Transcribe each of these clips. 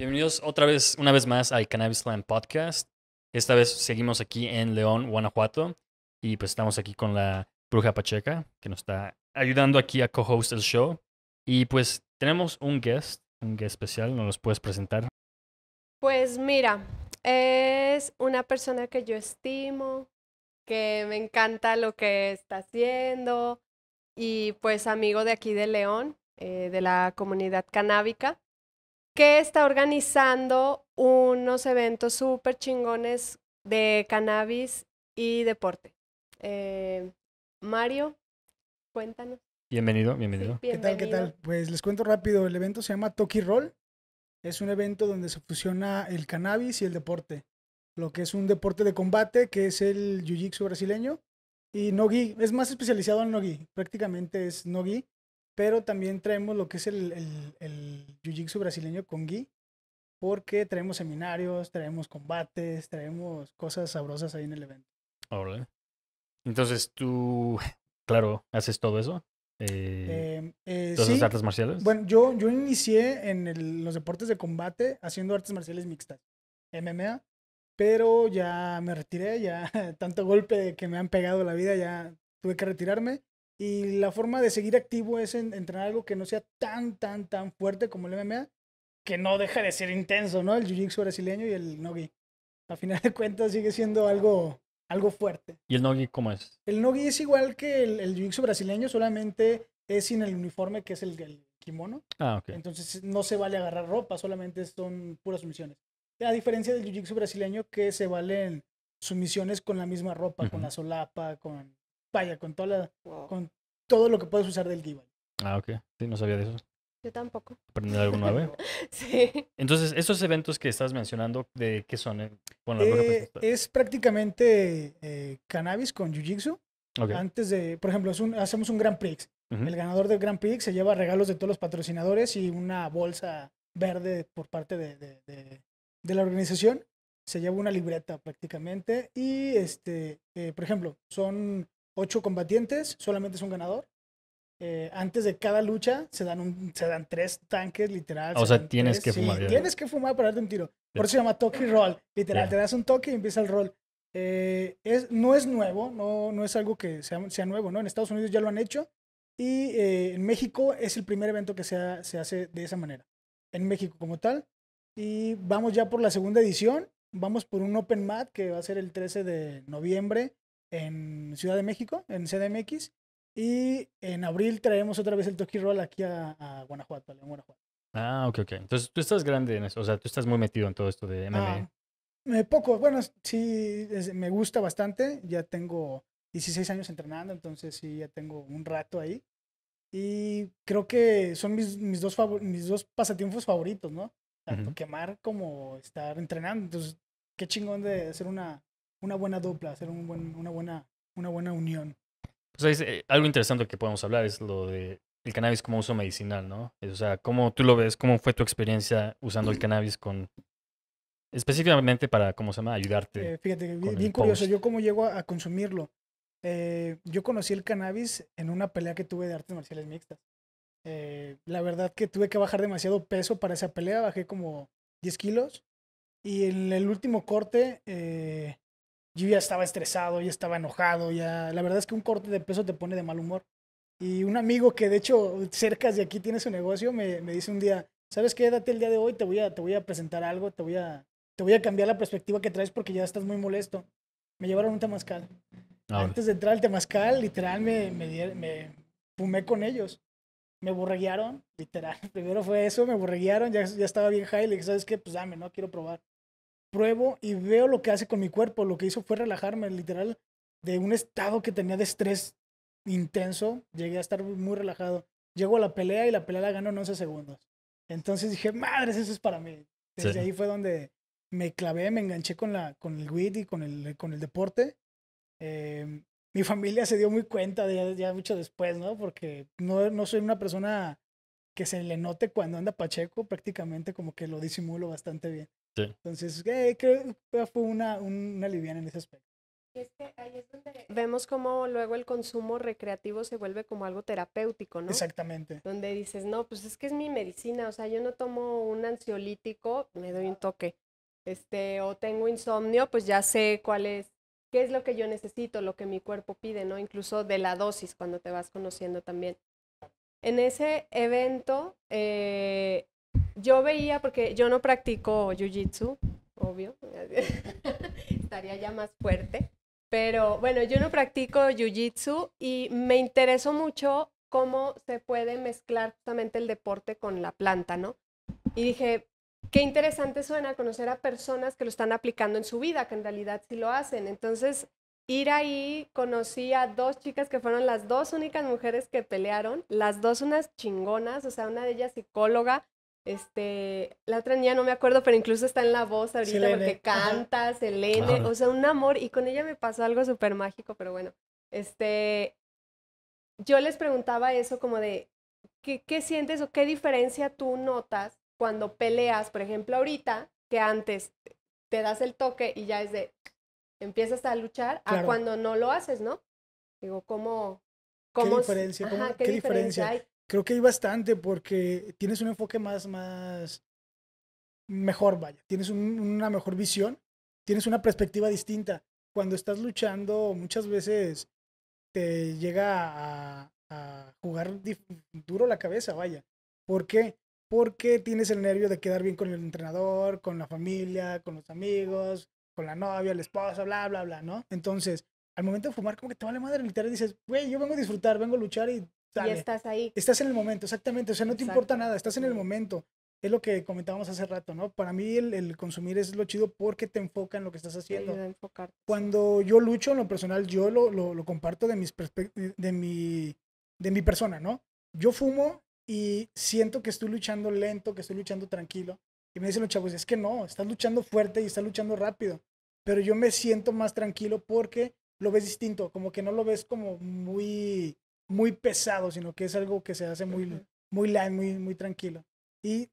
Bienvenidos otra vez, una vez más al Cannabis Land Podcast. Esta vez seguimos aquí en León, Guanajuato. Y pues estamos aquí con la Bruja Pacheca, que nos está ayudando aquí a co-host el show. Y pues tenemos un guest, un guest especial, ¿nos los puedes presentar? Pues mira, es una persona que yo estimo, que me encanta lo que está haciendo y pues amigo de aquí de León, eh, de la comunidad canábica que está organizando unos eventos súper chingones de cannabis y deporte. Eh, Mario, cuéntanos. Bienvenido, bienvenido. bienvenido. ¿Qué tal, qué tal? Pues les cuento rápido, el evento se llama Toki Roll. Es un evento donde se fusiona el cannabis y el deporte. Lo que es un deporte de combate, que es el jiu-jitsu brasileño. Y nogi, es más especializado en nogi. Prácticamente es nogi pero también traemos lo que es el, el, jiu-jitsu brasileño con gi, porque traemos seminarios, traemos combates, traemos cosas sabrosas ahí en el evento. ahora Entonces tú, claro, haces todo eso. Eh, em, eh artes marciales? Bueno, yo, yo inicié en los deportes de combate haciendo artes marciales mixtas, MMA, pero ya me retiré, ya tanto golpe que me han pegado la vida, ya tuve que retirarme y la forma de seguir activo es entrenar algo que no sea tan, tan, tan fuerte como el MMA, que no deja de ser intenso, ¿no? El jiu-jitsu brasileño y el nogi. A final de cuentas sigue siendo algo, algo fuerte. ¿Y el nogi cómo es? El nogi es igual que el, jiu-jitsu brasileño, solamente es sin el uniforme que es el, kimono. Ah, ok. Entonces no se vale agarrar ropa, solamente son puras sumisiones. A diferencia del jiu-jitsu brasileño que se valen sumisiones con la misma ropa, con la solapa, con vaya, con toda con todo lo que puedes usar del dival. Ah, ok. Sí, no sabía de eso. Yo tampoco. ¿Aprender algo nuevo? sí. Entonces, esos eventos que estás mencionando, ¿de qué son? Eh? Eh, es prácticamente eh, cannabis con jiu-jitsu. Antes de, por ejemplo, hacemos un Grand Prix. El ganador del Grand Prix se lleva regalos de todos los patrocinadores y una bolsa verde por parte de, de, de la organización. Se lleva una libreta prácticamente y, este, por ejemplo, son ocho combatientes, solamente es un ganador. Eh, antes de cada lucha se dan, un, se dan tres tanques, literal. Ah, o sea, tienes que fumar. tienes que fumar para darte un tiro. Por eso se llama toque y roll. Literal, te das un toque y empieza el roll. Eh, es, no es nuevo, no, no es algo que sea, sea, nuevo, ¿no? En Estados Unidos ya lo han hecho y eh, en México es el primer evento que se, se hace de esa manera, en México como tal. Y vamos ya por la segunda edición, vamos por un Open Mat que va a ser el 13 de noviembre en Ciudad de México, en CDMX. Y en abril traemos otra vez el Toki Roll aquí a, a Guanajuato, en Guanajuato. Ah, ok, ok. Entonces tú estás grande en eso, o sea, tú estás muy metido en todo esto de MMA. Ah, poco, bueno, sí, me gusta bastante. Ya tengo 16 años entrenando, entonces sí, ya tengo un rato ahí. Y creo que son mis, mis, dos, mis dos pasatiempos favoritos, ¿no? Tanto quemar como estar entrenando. Entonces, qué chingón de hacer una, una buena dupla, hacer una, buena, una buena unión. Pues eh, algo interesante que podemos hablar es lo de el cannabis como uso medicinal, ¿no? O sea, ¿cómo tú lo ves? ¿Cómo fue tu experiencia usando el cannabis con... Específicamente para, ¿cómo se llama? Ayudarte. Eh, fíjate, bien curioso, yo cómo llego a, consumirlo. Eh, yo conocí el cannabis en una pelea que tuve de artes marciales mixtas. la verdad que tuve que bajar demasiado peso para esa pelea, bajé como 10 kilos. Y en el último corte, yo ya estaba estresado, ya estaba enojado, ya... La verdad es que un corte de peso te pone de mal humor. Y un amigo que de hecho cerca de aquí tiene su negocio me, dice un día, ¿sabes qué? Date el día de hoy, te voy a, te voy a presentar algo, te voy a, te voy a cambiar la perspectiva que traes porque ya estás muy molesto. Me llevaron un temazcal. Ah, Antes de entrar al temazcal, literal, me, me, fumé con ellos. Me borreguiaron, literal. Primero fue eso, me borreguiaron, ya, ya estaba bien high, le dije, ¿sabes qué? Pues dame, no quiero probar pruebo y veo lo que hace con mi cuerpo. Lo que hizo fue relajarme, literal, de un estado que tenía de estrés intenso. Llegué a estar muy relajado. Llego a la pelea y la pelea la ganó en 11 segundos. Entonces dije, madres, eso es para mí. Desde ahí fue donde me clavé, me enganché con, la, con el WIT y con el, con el deporte. Em, mi familia se dio muy cuenta de, ya, ya mucho después, ¿no? Porque no, no soy una persona que se le note cuando anda Pacheco, prácticamente como que lo disimulo bastante bien. Entonces, eh, creo que fue una, una liviana en ese aspecto. es que ahí es donde vemos cómo luego el consumo recreativo se vuelve como algo terapéutico, ¿no? Exactamente. Donde dices, no, pues es que es mi medicina, o sea, yo no tomo un ansiolítico, me doy un toque. Este, o tengo insomnio, pues ya sé cuál es, qué es lo que yo necesito, lo que mi cuerpo pide, ¿no? Incluso de la dosis cuando te vas conociendo también. En ese evento, eh, yo veía, porque yo no practico jiu-jitsu, obvio, estaría ya más fuerte, pero bueno, yo no practico jiu-jitsu y me interesó mucho cómo se puede mezclar justamente el deporte con la planta, ¿no? Y dije, qué interesante suena conocer a personas que lo están aplicando en su vida, que en realidad sí lo hacen. Entonces, ir ahí, conocí a dos chicas que fueron las dos únicas mujeres que pelearon, las dos unas chingonas, o sea, una de ellas psicóloga, este, la otra niña no me acuerdo, pero incluso está en la voz ahorita porque canta, Selene, o sea, un amor. Y con ella me pasó algo súper mágico, pero bueno, este, yo les preguntaba eso como de, ¿qué, sientes o qué diferencia tú notas cuando peleas, por ejemplo, ahorita, que antes te das el toque y ya es de, empiezas a luchar, a cuando no lo haces, ¿no? Digo, ¿cómo, ¿Qué diferencia? ¿qué, diferencia? creo que hay bastante porque tienes un enfoque más, más mejor, vaya, tienes una mejor visión, tienes una perspectiva distinta. Cuando estás luchando, muchas veces te llega a, jugar duro la cabeza, vaya. ¿Por qué? Porque tienes el nervio de quedar bien con el entrenador, con la familia, con los amigos, con la novia, la esposa, bla, bla, bla, ¿no? Entonces, al momento de fumar, como que te vale madre, literal, dices, güey, yo vengo a disfrutar, vengo a luchar y y estás ahí. Estás en el momento, exactamente. O sea, no te importa nada, estás en el momento. Es lo que comentábamos hace rato, ¿no? Para mí el, consumir es lo chido porque te enfoca en lo que estás haciendo. Cuando yo lucho en lo personal, yo lo, comparto de, mis de, mi, de mi persona, ¿no? Yo fumo y siento que estoy luchando lento, que estoy luchando tranquilo. Y me dicen los chavos, es que no, estás luchando fuerte y estás luchando rápido. Pero yo me siento más tranquilo porque lo ves distinto, como que no lo ves como muy muy pesado, sino que es algo que se hace muy, muy light, muy, muy tranquilo. Y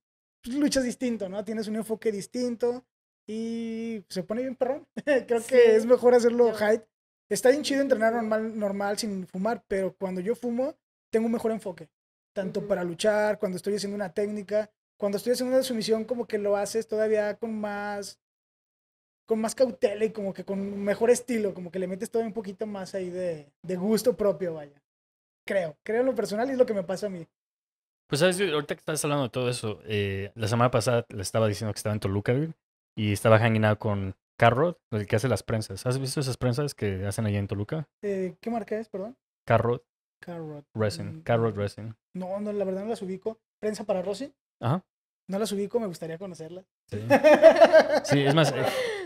pues, luchas distinto, ¿no? Tienes un enfoque distinto y se pone bien perrón. Creo que es mejor hacerlo hype. Está bien chido entrenar normal, normal sin fumar, pero cuando yo fumo, tengo un mejor enfoque. Tanto para luchar, cuando estoy haciendo una técnica, cuando estoy haciendo una sumisión, como que lo haces todavía con más con más cautela y como que con mejor estilo, como que le metes todo un poquito más ahí de, de gusto propio, vaya. Creo, creo en lo personal y es lo que me pasa a mí. Pues sabes, ahorita que estás hablando de todo eso, eh, la semana pasada le estaba diciendo que estaba en Toluca y estaba hanging con Carrot, el que hace las prensas. ¿Has visto esas prensas que hacen allá en Toluca? Eh, ¿Qué marca es, perdón? Carrot. Carrot. Resin. Mm, Carrot Resin. No, no, la verdad no las ubico. ¿Prensa para Rossi. Ajá. No las ubico, me gustaría conocerla. Sí. sí, es más, eh,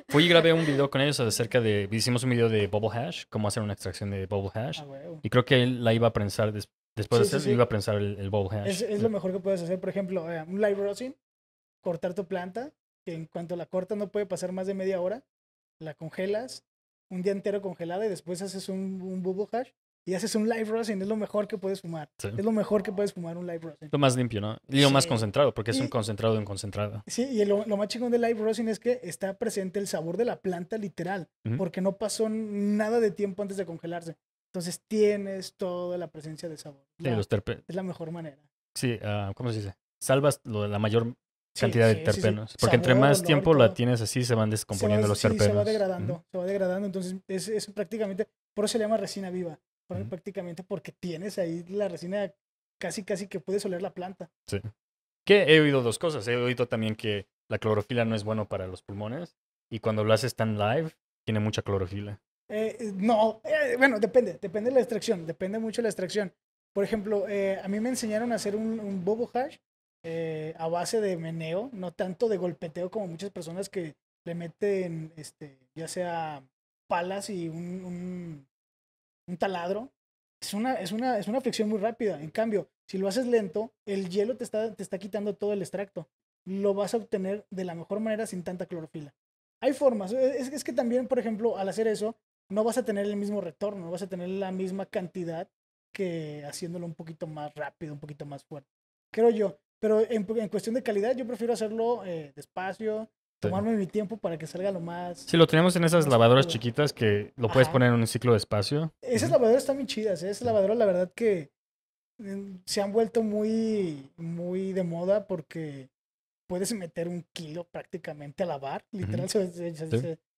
Fui y grabé un video con ellos acerca de. Hicimos un video de Bubble Hash, cómo hacer una extracción de Bubble Hash. Ah, y creo que él la iba a prensar después de iba a prensar el, Bubble Hash. Es, lo mejor que puedes hacer, por ejemplo, eh, un live rosin, cortar tu planta, que en cuanto la cortas no puede pasar más de media hora, la congelas un día entero congelada y después haces un, un Bubble Hash y haces un live rosin, es lo mejor que puedes fumar. Es lo mejor que puedes fumar un live rosin. Lo más limpio, ¿no? Y lo más concentrado, porque es un concentrado de un concentrado. Sí, y lo, más chingón del live rosin es que está presente el sabor de la planta literal, porque no pasó nada de tiempo antes de congelarse. Entonces tienes toda la presencia de sabor. de los los es la mejor manera. Sí, ah, ¿cómo se dice? Salvas la mayor cantidad de terpenos. Porque entre más tiempo la tienes así, se van descomponiendo los terpenos. se va degradando, se va degradando. Entonces, es, es, prácticamente, por eso se llama resina viva prácticamente porque tienes ahí la resina casi, casi que puedes oler la planta. Sí. Que he oído dos cosas. He oído también que la clorofila no es bueno para los pulmones y cuando lo haces tan live, tiene mucha clorofila. Eh, eh, no, eh, bueno, depende, depende de la extracción, depende mucho de la extracción. Por ejemplo, a mí me enseñaron a hacer un, bobo hash a base de meneo, no tanto de golpeteo como muchas personas que le meten, este, ya sea palas y un un taladro, es una, es, una, es fricción muy rápida. En cambio, si lo haces lento, el hielo te está, quitando todo el extracto. Lo vas a obtener de la mejor manera sin tanta clorofila. Hay formas. E, es, es que también, por ejemplo, al hacer eso, no vas a tener el mismo retorno, no vas a tener la misma cantidad que haciéndolo un poquito más rápido, un poquito más fuerte. Creo yo. Pero en, cuestión de calidad, yo prefiero hacerlo eh, despacio, tomarme mi tiempo para que salga lo más. si lo tenemos en esas lavadoras chiquitas que lo puedes poner en un ciclo de espacio. Esas lavadoras están muy chidas, ¿eh? esas lavadoras la verdad que mm, se han vuelto muy, muy de moda porque puedes meter un kilo prácticamente a lavar, literal,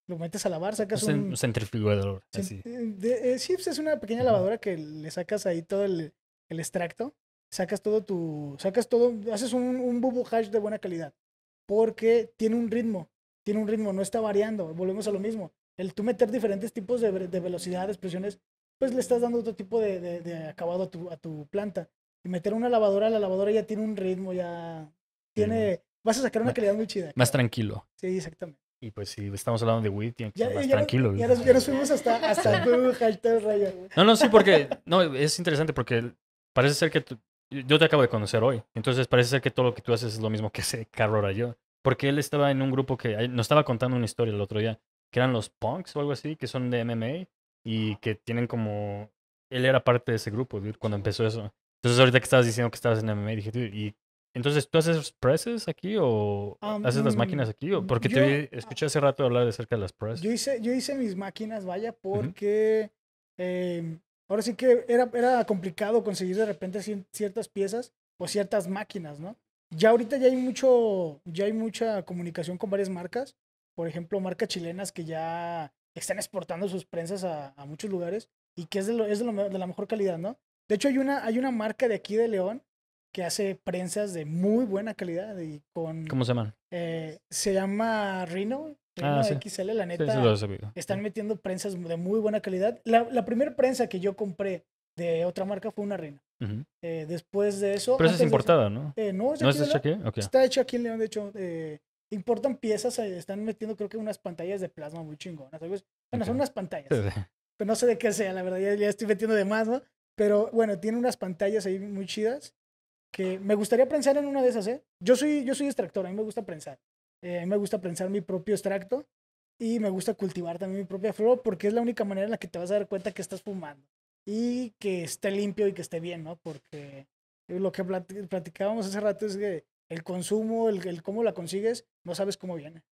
lo metes a lavar, sacas un... centrifugador, eh, eh, sí. sí, pues, es una pequeña lavadora que le sacas ahí todo el, extracto, sacas todo tu, sacas todo, haces un, un bubu hash de buena calidad porque tiene un ritmo, tiene un ritmo, no está variando, volvemos a lo mismo. El tú meter diferentes tipos de, de velocidades, presiones, pues le estás dando otro tipo de, acabado a tu, a tu, planta. Y meter una lavadora, la lavadora ya tiene un ritmo, ya tiene, vas a sacar una calidad muy chida. Más tranquilo. Sí, exactamente. Y pues si estamos hablando de Wii, tiene que ser más tranquilo. Ya, nos, fuimos hasta, hasta No, no, sí, porque, no, es interesante porque parece ser que tú yo te acabo de conocer hoy. Entonces parece ser que todo lo que tú haces es lo mismo que hace Carrora yo. Porque él estaba en un grupo que nos estaba contando una historia el otro día, que eran los punks o algo así, que son de MMA y que tienen como... Él era parte de ese grupo cuando empezó eso. Entonces ahorita que estabas diciendo que estabas en MMA, dije, dude, ¿y entonces, ¿tú haces presses aquí o haces las um, máquinas aquí? Porque te escuché hace rato hablar acerca de las presses. Yo hice, yo hice mis máquinas, vaya, porque em, ahora sí que era, era complicado conseguir de repente ciertas piezas o ciertas máquinas, ¿no? Ya ahorita ya hay mucho, ya hay mucha comunicación con varias marcas, por ejemplo, marcas chilenas que ya están exportando sus prensas a, muchos lugares y que es, de, la mejor calidad, ¿no? De hecho, hay una, hay una marca de aquí de León que hace prensas de muy buena calidad y con... ¿Cómo se llama? Eh, se llama Rhino, Ah, sí. la neta, están metiendo prensas de muy buena calidad. La, primera prensa que yo compré de otra marca fue una reina. Eh, después de eso... Pero importadas, importada, ¿no? Eh, no, aquí? Está hecha aquí en León, de hecho. Eh, importan piezas, están metiendo creo que unas pantallas de plasma muy chingonas. Bueno, son unas pantallas. pero no sé de qué sea, la verdad, ya, estoy metiendo de más, ¿no? Pero bueno, tiene unas pantallas ahí muy chidas que me gustaría prensar en una de esas, ¿eh? Yo soy, yo soy extractor, a mí me gusta prensar eh, a mí me gusta prensar mi propio extracto y me gusta cultivar también mi propia flor porque es la única manera en la que te vas a dar cuenta que estás fumando y que esté limpio y que esté bien, ¿no? Porque lo que platicábamos hace rato es que el consumo, el, el cómo la consigues, no sabes cómo viene.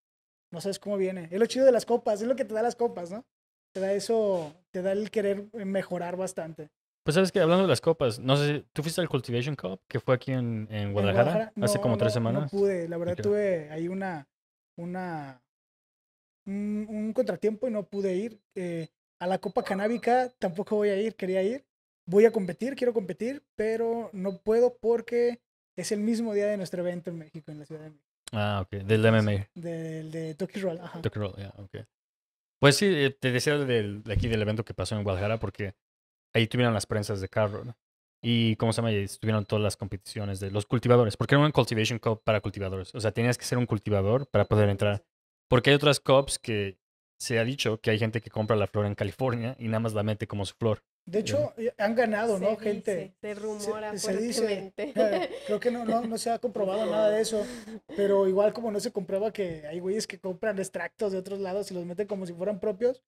No sabes cómo viene. Es lo chido de las copas, es lo que te da las copas, ¿no? Te da eso, te da el querer mejorar bastante. Pues sabes que hablando de las copas, no sé, ¿tú fuiste al Cultivation Cup que fue aquí en, Guadalajara, hace como tres semanas? No pude, la verdad tuve ahí una, una, un, contratiempo y no pude ir. Eh, a la Copa Canábica tampoco voy a ir, quería ir. Voy a competir, quiero competir, pero no puedo porque es el mismo día de nuestro evento en México, en la Ciudad de México. Ah, ok, del MMA. Del de, Tokyo Roll, ajá. Tokyo Roll, ya, ok. Pues sí, eh, te decía del, de aquí del evento que pasó en Guadalajara porque ahí tuvieron las prensas de carro, Y, ¿cómo se llama? estuvieron todas las competiciones de los cultivadores, porque era un Cultivation Cup para cultivadores. O sea, tenías que ser un cultivador para poder entrar. Porque hay otras cops que se ha dicho que hay gente que compra la flor en California y nada más la mete como su flor. De hecho, em, eh, han ganado, ¿no? gente. se rumora eh, creo que no, no, se ha comprobado nada de eso. Pero igual como no se comprueba que hay güeyes que compran extractos de otros lados y los meten como si fueran propios,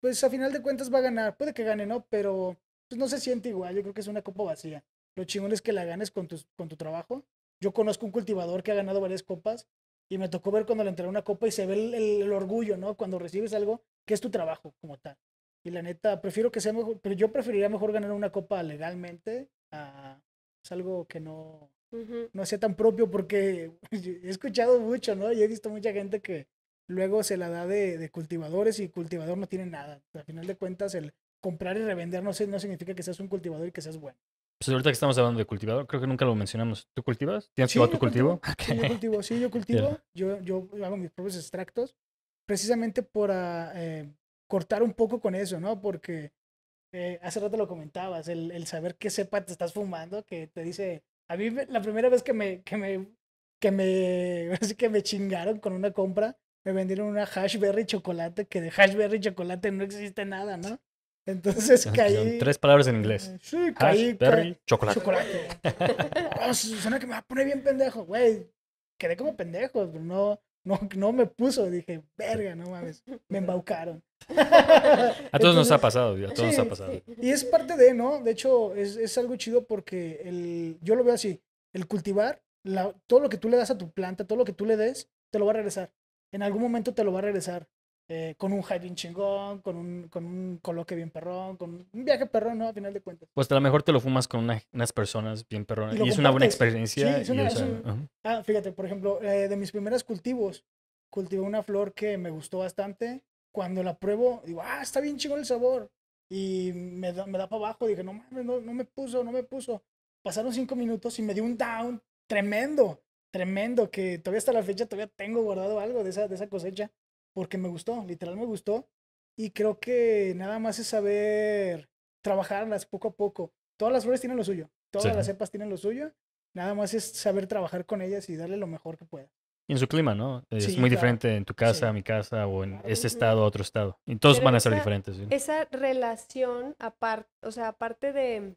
pues a final de cuentas va a ganar. Puede que gane, ¿no? Pero pues, no se siente igual. Yo creo que es una copa vacía. Lo chingón es que la ganes con tu, con tu trabajo. Yo conozco un cultivador que ha ganado varias copas y me tocó ver cuando le entregó una copa y se ve el, orgullo, ¿no? Cuando recibes algo que es tu trabajo como tal. Y la neta, prefiero que sea mejor, pero yo preferiría mejor ganar una copa legalmente a es pues, algo que no, no sea tan propio porque he escuchado mucho, ¿no? Y he visto mucha gente que, luego se la da de, de cultivadores y cultivador no tiene nada. Al final de cuentas, el comprar y revender no, no significa que seas un cultivador y que seas bueno. Pues ahorita que estamos hablando de cultivador, creo que nunca lo mencionamos. ¿Tú cultivas? ¿Tienes sí, tu cultivo? Sí, yo cultivo? Sí, yo cultivo. Yo, hago mis propios extractos precisamente por ah, eh, cortar un poco con eso, ¿no? Porque eh, hace rato lo comentabas, el, el, saber qué sepa te estás fumando, que te dice, a mí la primera vez que me, que me, que me, que me chingaron con una compra, me vendieron una hashberry chocolate, que de hashberry chocolate no existe nada, ¿no? Entonces caí. Son tres palabras en inglés. Eh, sí, Hashberry, chocolate. Chocolate. Oh, suena que me va a poner bien pendejo, güey. Quedé como pendejo, pero no, no, no me puso. Dije, verga, no mames. Me embaucaron. a todos nos ha pasado, a todos nos ha pasado. Y es parte de, ¿no? De hecho, es, algo chido porque el, yo lo veo así: el cultivar, todo lo que tú le das a tu planta, todo lo que tú le des, te lo va a regresar en algún momento te lo va a regresar. Eh, con un high bien chingón, con un, con un coloque bien perrón, con un viaje perrón, ¿no? A final de cuentas. Pues a lo mejor te lo fumas con unas personas bien perronas y, es una buena experiencia. Ah, fíjate, por ejemplo, eh, de mis primeros cultivos, cultivé una flor que me gustó bastante. Cuando la pruebo, digo, ah, está bien chingón el sabor. Y me da, me da para abajo, dije, no no, no me puso, no me puso. Pasaron cinco minutos y me dio un down tremendo tremendo que todavía hasta la fecha todavía tengo guardado algo de esa, de esa cosecha porque me gustó, literal me gustó. Y creo que nada más es saber trabajarlas poco a poco. Todas las flores tienen lo suyo, todas las cepas tienen lo suyo. Nada más es saber trabajar con ellas y darle lo mejor que pueda. Y en su clima, ¿no? Es muy diferente en tu casa, mi casa, o en ese estado, a otro estado. Y todos van a ser diferentes. Esa relación, aparte, o sea, aparte de,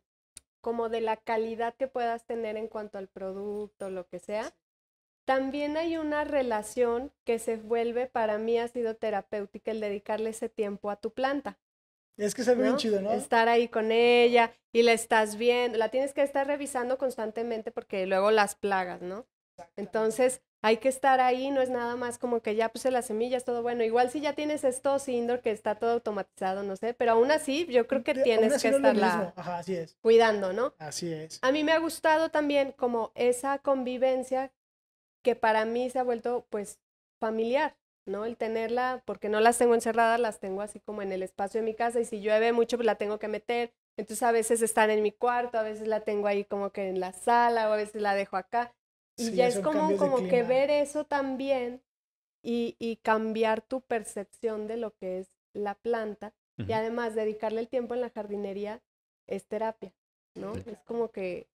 como de la calidad que puedas tener en cuanto al producto, lo que sea. También hay una relación que se vuelve, para mí ha sido terapéutica el dedicarle ese tiempo a tu planta. Es que se ve bien chido, ¿no? Estar ahí con ella y la estás viendo, la tienes que estar revisando constantemente porque luego las plagas, ¿no? Entonces, hay que estar ahí, no es nada más como que ya puse las semillas, todo bueno. Igual si ya tienes esto indoor que está todo automatizado, no sé, pero aún así yo creo que tienes que estar estarla cuidando, ¿no? Así es. A mí me ha gustado también como esa convivencia que para mí se ha vuelto pues familiar, ¿no? El tenerla, porque no las tengo encerradas, las tengo así como en el espacio de mi casa y si llueve mucho pues la tengo que meter. Entonces a veces están en mi cuarto, a veces la tengo ahí como que en la sala o a veces la dejo acá. Y ya es como, como que ver eso también y, y, cambiar tu percepción de lo que es la planta. Y además, dedicarle el tiempo en la jardinería es terapia, ¿no? Es como que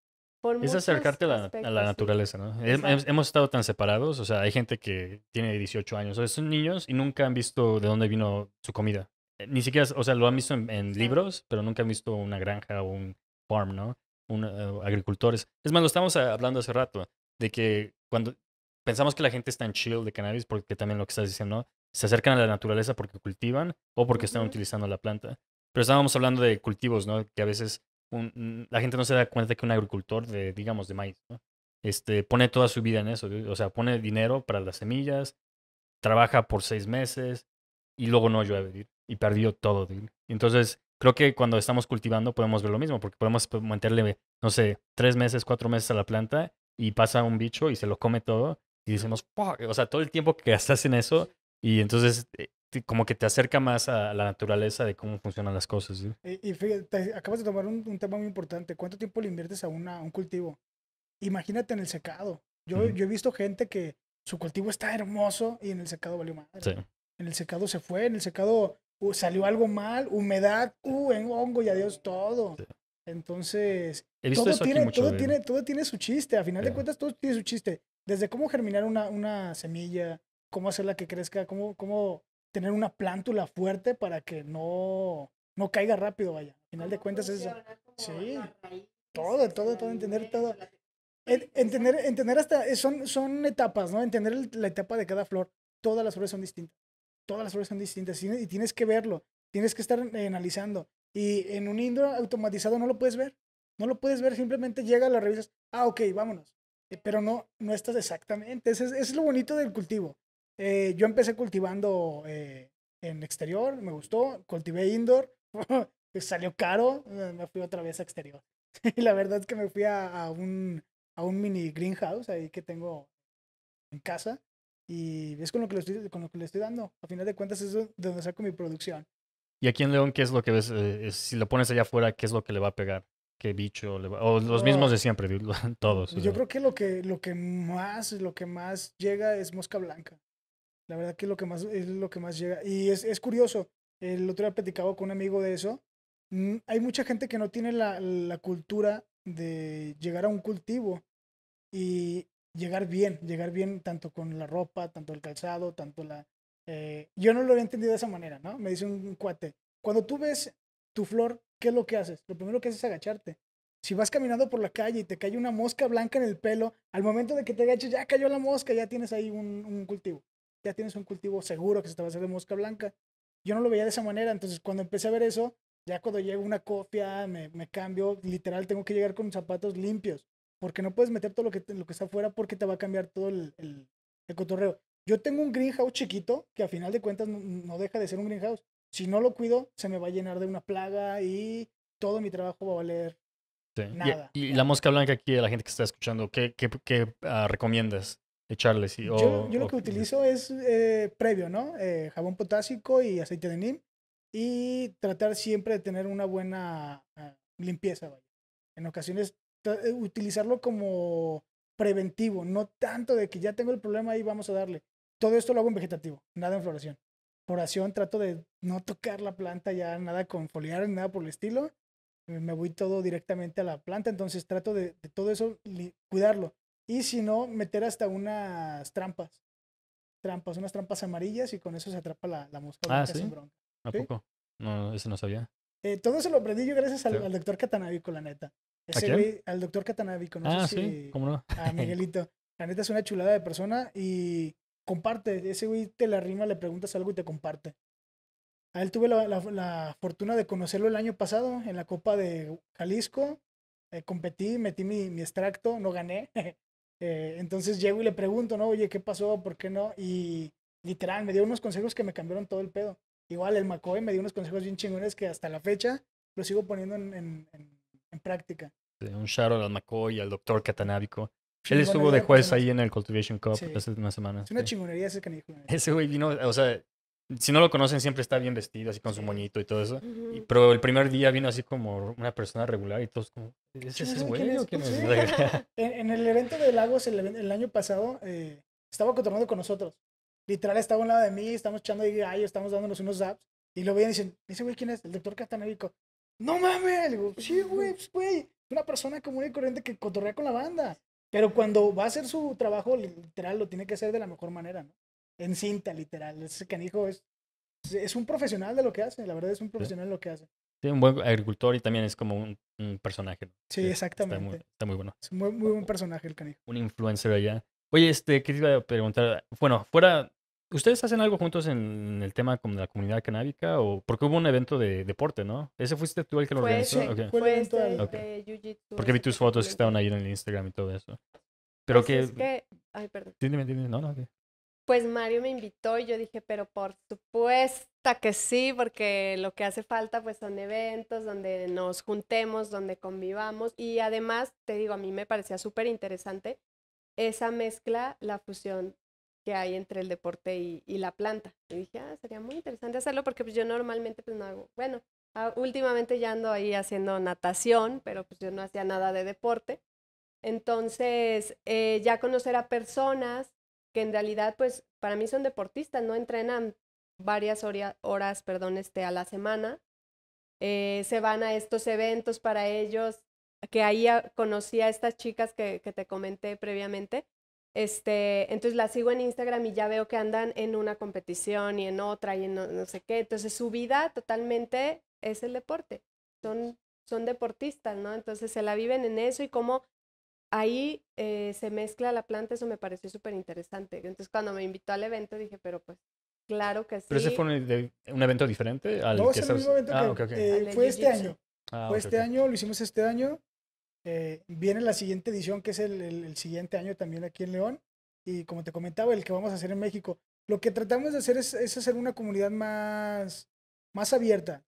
es acercarte a la, naturaleza, ¿no? Hemos estado tan separados, o sea, hay gente que tiene 18 años, o sea, son niños y nunca han visto de dónde vino su comida. Eh, ni siquiera, o sea, lo han visto en, libros, pero nunca han visto una granja o un farm, ¿no? Un, eh, agricultores. Es más, lo estamos hablando hace rato de que cuando pensamos que la gente está en chill de cannabis, porque también lo que estás diciendo, ¿no? se acercan a la naturaleza porque cultivan o porque están utilizando la planta. Pero estábamos hablando de cultivos, ¿no? Que a veces mm, la gente no se da cuenta que un agricultor de, digamos, de maíz, ¿no? Este, pone toda su vida en eso, o sea, pone dinero para las semillas, trabaja por seis meses y luego no llueve y perdió todo. Entonces, creo que cuando estamos cultivando podemos ver lo mismo, porque podemos mantenerle no sé, tres meses, cuatro meses a la planta y pasa un bicho y se lo come todo y decimos, o sea, todo el tiempo que gastas en eso y entonces eh, como que te acerca más a la naturaleza de cómo funcionan las cosas. ¿sí? Y, acabas de tomar un, tema muy importante. ¿Cuánto tiempo le inviertes a, una, un cultivo? Imagínate en el secado. Yo, yo he visto gente que su cultivo está hermoso y en el secado valió madre. En el secado se fue, en el secado uh, salió algo mal, humedad, uh, en hongo y adiós todo. Sí. Entonces, todo, tiene, todo, tiene, su chiste. A final de cuentas, todo tiene su chiste. Desde cómo germinar una, una semilla, cómo hacerla que crezca, cómo, cómo tener una plántula fuerte para que no, no caiga rápido, vaya. a final de cuentas es... Sí, todo, todo, todo, entender todo. Entender, entender hasta, eh, son, son etapas, ¿no? Entender la etapa de cada flor. Todas las flores son distintas. Todas las flores son distintas y tienes que verlo, tienes que estar analizando. Y en un indoor automatizado no lo puedes ver. No lo puedes ver, simplemente llega, lo revisas. Ah, ok, vámonos. Eh, pero no, no estás exactamente. ese es, es lo bonito del cultivo. Eh, yo empecé cultivando eh, en exterior, me gustó. Cultivé indoor, salió caro, me fui otra vez a exterior. y la verdad es que me fui a, un, a un mini greenhouse ahí que tengo en casa. Y es con lo que le estoy, con lo que le estoy dando. A final de cuentas es donde saco mi producción. Y aquí en León, ¿qué es lo que ves? Eh, si lo pones allá afuera, ¿qué es lo que le va a pegar? ¿Qué bicho? Le va... O los mismos de siempre, todos. Yo creo que lo que, lo que más, lo que más llega es mosca blanca. La verdad que lo que más es lo que más llega. Y es, es curioso. El otro día platicaba con un amigo de eso. Mm, hay mucha gente que no tiene la, la cultura de llegar a un cultivo y llegar bien, llegar bien tanto con la ropa, tanto el calzado, tanto la, eh, yo no lo había entendido de esa manera, ¿no? Me dice un cuate, cuando tú ves tu flor, ¿qué es lo que haces? Lo primero que haces es agacharte. Si vas caminando por la calle y te cae una mosca blanca en el pelo, al momento de que te agaches, ya cayó la mosca, ya tienes ahí un, cultivo. Ya tienes un cultivo seguro que se te va a hacer de mosca blanca. Yo no lo veía de esa manera, entonces cuando empecé a ver eso, ya cuando llego una copia me, cambio, literal tengo que llegar con zapatos limpios, porque no puedes meter todo lo que, está afuera porque te va a cambiar todo el, el cotorreo. Yo tengo un greenhouse chiquito que a final de cuentas no, deja de ser un greenhouse. Si no lo cuido, se me va a llenar de una plaga y todo mi trabajo va a valer nada. Y, la mosca blanca aquí, a la gente que está escuchando, ¿qué, qué, ah, recomiendas echarle? yo, lo que utilizo es eh, previo, ¿no? Eh, jabón potásico y aceite de neem y tratar siempre de tener una buena ah, limpieza. En ocasiones eh, utilizarlo como preventivo, no tanto de que ya tengo el problema y vamos a darle, todo esto lo hago en vegetativo, nada en floración. Floración trato de no tocar la planta ya, nada con foliar, nada por el estilo. Eh, me voy todo directamente a la planta, entonces trato de, todo eso cuidarlo. Y si no, meter hasta unas trampas. Trampas, unas trampas amarillas y con eso se atrapa la, mosca. Ah, ¿sí? ¿A poco? No, eso no sabía. Eh, todo eso lo aprendí yo gracias al, doctor Catanavico, la neta. al doctor Catanavico, no sé ah, si, ¿sí? ¿Cómo no? A Miguelito. La neta es una chulada de persona y comparte. Ese güey te la rima, le preguntas algo y te comparte. A él tuve la, fortuna de conocerlo el año pasado en la Copa de Jalisco. Eh, competí, metí mi, extracto, no gané. Eh, entonces llego y le pregunto, ¿no? Oye, ¿qué pasó? ¿Por qué no? Y literal, me dio unos consejos que me cambiaron todo el pedo. Igual el Macoy me dio unos consejos bien chingones que hasta la fecha lo sigo poniendo en, en, en, práctica. Un shout al Macoy, al doctor catanábico. Él estuvo de juez ahí en el Cultivation Cup hace unas semanas. Es una chingonería ese canijo. Eh. Ese güey vino, o sea, si no lo conocen, siempre está bien vestido, así con su moñito y todo eso. y, pero el primer día vino así como una persona regular y todos como, ¿es ese güey en, el evento de Lagos el, año pasado, eh, estaba contornando con nosotros. Literal, estaba a un lado de mí, estamos echando ahí gallo, estamos dándonos unos zaps. Y lo veían y dicen, ¿ese güey quién es? El doctor dijo, ¡No mames! sí, güey, pues, güey. Una persona común y corriente que cotorrea con la banda. Pero cuando va a hacer su trabajo, literal, lo tiene que hacer de la mejor manera, ¿no? En cinta, literal. Ese canijo es, es un profesional de lo que hace, la verdad es un profesional de lo que hace. Sí, un buen agricultor y también es como un, personaje. Sí, exactamente. Está muy, bueno. Es muy, muy buen personaje el canijo. Un influencer allá. Oye, este, ¿qué te iba a preguntar? Bueno, fuera ¿Ustedes hacen algo juntos en el tema de la comunidad canábica? O, porque hubo un evento de deporte, ¿no? ¿Ese fuiste tú el que lo organizó? Fue, el este, de, Porque vi tus fotos que estaban ahí en el Instagram y todo eso. Pero pues que... Ay, perdón. Dime, no, no, Pues Mario me invitó y yo dije, pero por supuesto que sí, porque lo que hace falta pues son eventos donde nos juntemos, donde convivamos y además, te digo, a mí me parecía súper interesante esa mezcla, la fusión que hay entre el deporte y, la planta. Y dije, ah, sería muy interesante hacerlo porque pues yo normalmente pues no hago, bueno, ah, últimamente ya ando ahí haciendo natación, pero pues yo no hacía nada de deporte. Entonces, eh, ya conocer a personas que en realidad pues para mí son deportistas, no entrenan varias horas, perdón, este, a la semana. Eh, se van a estos eventos para ellos, que ahí ah, conocí a estas chicas que te comenté previamente, este, entonces la sigo en Instagram y ya veo que andan en una competición y en otra y en no, sé qué. Entonces su vida totalmente es el deporte. Son, son deportistas, ¿no? Entonces se la viven en eso y cómo ahí eh, se mezcla la planta, eso me pareció súper interesante. Entonces cuando me invitó al evento dije, pero pues claro que sí. ¿Pero ese fue un, evento diferente al no, que es el mismo evento ah, okay, eh, fue este año. Ah, fue este año, lo hicimos este año. Eh, viene la siguiente edición, que es el, siguiente año también aquí en León. Y como te comentaba, el que vamos a hacer en México. Lo que tratamos de hacer es, hacer una comunidad más, más abierta.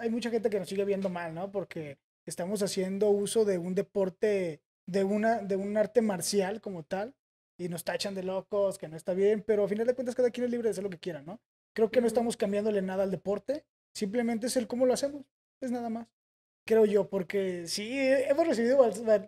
hay mucha gente que nos sigue viendo mal, ¿no? Porque estamos haciendo uso de un deporte, de, una, de un arte marcial como tal. Y nos tachan de locos, que no está bien. Pero a final de cuentas, cada quien es libre de hacer lo que quiera, ¿no? Creo que no estamos cambiándole nada al deporte. Simplemente es el cómo lo hacemos. Es nada más creo yo, porque sí, hemos recibido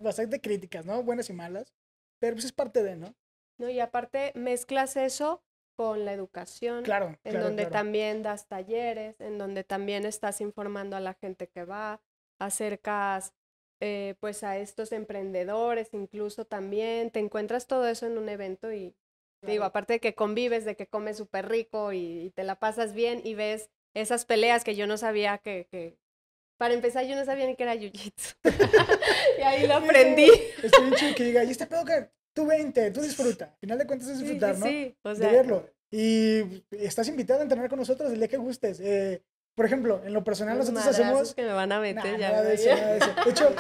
bastante críticas, ¿no? Buenas y malas, pero pues es parte de, ¿no? No, y aparte mezclas eso con la educación, claro, en donde también das talleres, en donde también estás informando a la gente que va, acercas eh, pues a estos emprendedores, incluso también te encuentras todo eso en un evento y digo, aparte de que convives, de que comes súper rico y, te la pasas bien y ves esas peleas que yo no sabía que, para empezar, yo no sabía ni qué era jiu-jitsu. y ahí lo aprendí. Estoy un chico que diga, y este pedo que tú veinte, tú disfruta. Al final de cuentas es disfrutar, sí, ¿no? o sea. De verlo. Y estás invitado a entrenar con nosotros el día que gustes. Eh, por ejemplo, en lo personal nosotros hacemos... que me van a meter ya. de, hecho...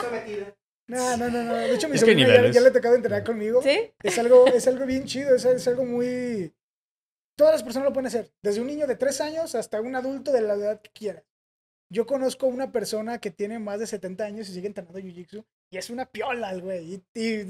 No, no, no, no. De hecho, mi sobrina ya, le ha tocado entrenar mm. conmigo. ¿Sí? Es algo, es algo bien chido, es, es, algo muy... Todas las personas lo pueden hacer, desde un niño de tres años hasta un adulto de la edad que quiera. Yo conozco una persona que tiene más de 70 años y sigue entrenando jiu-jitsu y es una piola güey. Y,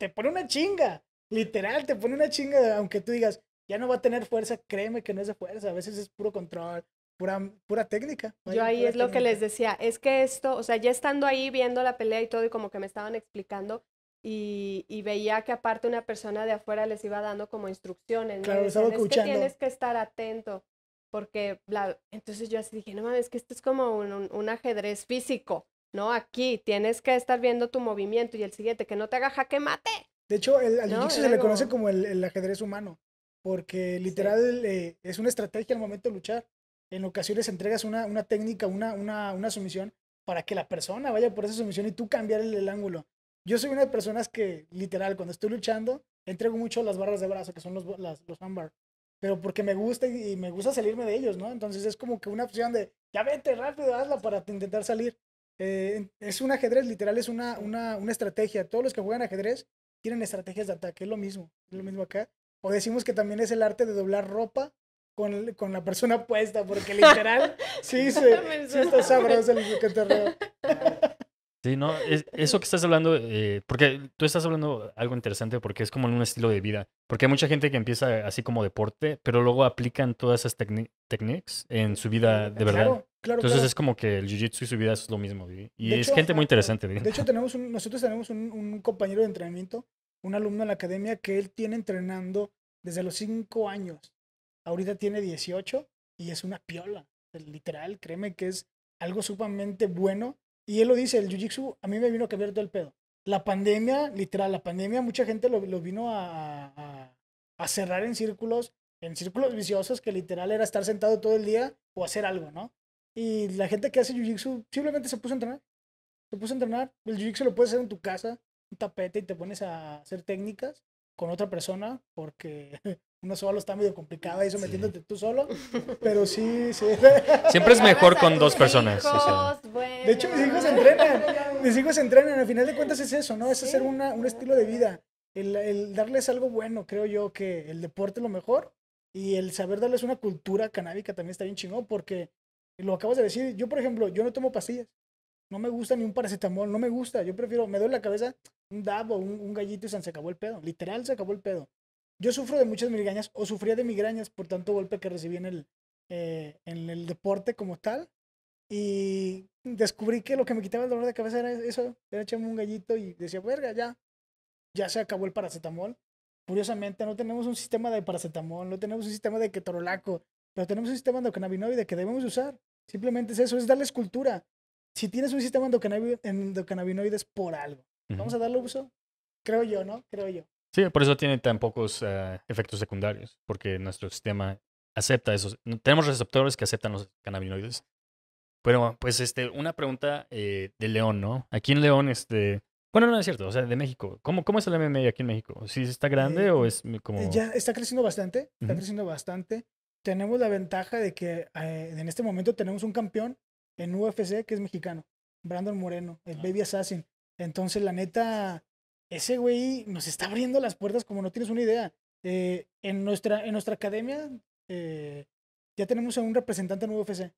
te pone una chinga, literal, te pone una chinga, aunque tú digas, ya no va a tener fuerza, créeme que no es de fuerza, a veces es puro control, Pura, pura, técnica. Yo ahí es lo que les decía, es que esto, o sea, ya estando ahí viendo la pelea y todo y como que me estaban explicando y, veía que aparte una persona de afuera les iba dando como instrucciones. Claro, que tienes que estar atento, porque bla, entonces yo así dije, no mames, que esto es como un, ajedrez físico, ¿no? Aquí tienes que estar viendo tu movimiento y el siguiente, que no te haga jaque mate. De hecho, el, al se le conoce como el, ajedrez humano, porque literal eh, es una estrategia al momento de luchar. En ocasiones entregas una, técnica, una, sumisión, para que la persona vaya por esa sumisión y tú cambiar el, ángulo. Yo soy una de las personas que, literal, cuando estoy luchando, entrego mucho las barras de brazo, que son los, las, los pero porque me gusta y me gusta salirme de ellos, ¿no? Entonces es como que una opción de, ya vete rápido, hazla para intentar salir. Eh, es un ajedrez, literal, es una, una, una, estrategia. Todos los que juegan ajedrez tienen estrategias de ataque, es lo mismo, es lo mismo acá. O decimos que también es el arte de doblar ropa con, con la persona puesta, porque literal, sí, se, sí está sabroso el Sí, no, eso que estás hablando, eh, porque tú estás hablando algo interesante porque es como un estilo de vida. Porque hay mucha gente que empieza así como deporte, pero luego aplican todas esas técnicas en su vida eh, de verdad. Claro, Entonces es como que el jiu-jitsu y su vida es lo mismo. Y es gente muy interesante. De hecho, tenemos nosotros tenemos un, un compañero de entrenamiento, un alumno en la academia que él tiene entrenando desde los 5 años. Ahorita tiene 18 y es una piola. Literal, créeme que es algo sumamente bueno y él lo dice, el jiu-jitsu a mí me vino a cambiar todo el pedo. La pandemia, literal, la pandemia, mucha gente lo, vino a, a, cerrar en círculos, en círculos viciosos que literal era estar sentado todo el día o hacer algo, ¿no? Y la gente que hace jiu-jitsu simplemente se puso a entrenar. Se puso a entrenar. El jiu-jitsu lo puedes hacer en tu casa, un tapete y te pones a hacer técnicas con otra persona porque uno solo está medio complicada y sometiéndote tú solo, pero sí, sí. Siempre es mejor con dos personas. De hecho, mis hijos entrenan, mis hijos entrenan, al final de cuentas es eso, ¿no? Es hacer una, un estilo de vida, el, el, darles algo bueno, creo yo que el deporte es lo mejor y el saber darles una cultura canábica también está bien chingón porque lo acabas de decir, yo por ejemplo, yo no tomo pastillas, no me gusta ni un paracetamol, no me gusta, yo prefiero, me duele la cabeza un dab o un gallito y se acabó el pedo, literal se acabó el pedo. Yo sufro de muchas migrañas o sufría de migrañas por tanto golpe que recibí en el, eh, en el deporte como tal. Y descubrí que lo que me quitaba el dolor de cabeza era eso, era echarme un gallito y decía, verga, ya, ya se acabó el paracetamol. Curiosamente, no tenemos un sistema de paracetamol, no tenemos un sistema de ketorolaco, pero tenemos un sistema endocannabinoide que debemos usar. Simplemente es eso, es darle escultura. Si tienes un sistema endocannabinoides por algo, vamos a darle uso, creo yo, ¿no? Creo yo. Sí, por eso tiene tan pocos eh, efectos secundarios, porque nuestro sistema acepta esos. Tenemos receptores que aceptan los cannabinoides. Pero, pues, este, una pregunta eh, de León, ¿no? Aquí en León, este. Bueno, no es cierto, o sea, de México. ¿Cómo, cómo es el MMA aquí en México? ¿Sí está grande o eh, es como.? Ya está creciendo bastante, está creciendo bastante. Tenemos la ventaja de que en este momento tenemos un campeón en UFC que es mexicano, Brandon Moreno, el ah. Baby Assassin. Entonces, la neta, ese güey nos está abriendo las puertas como no tienes una idea. Eh, en, nuestra, en nuestra academia eh, ya tenemos a un representante en UFC.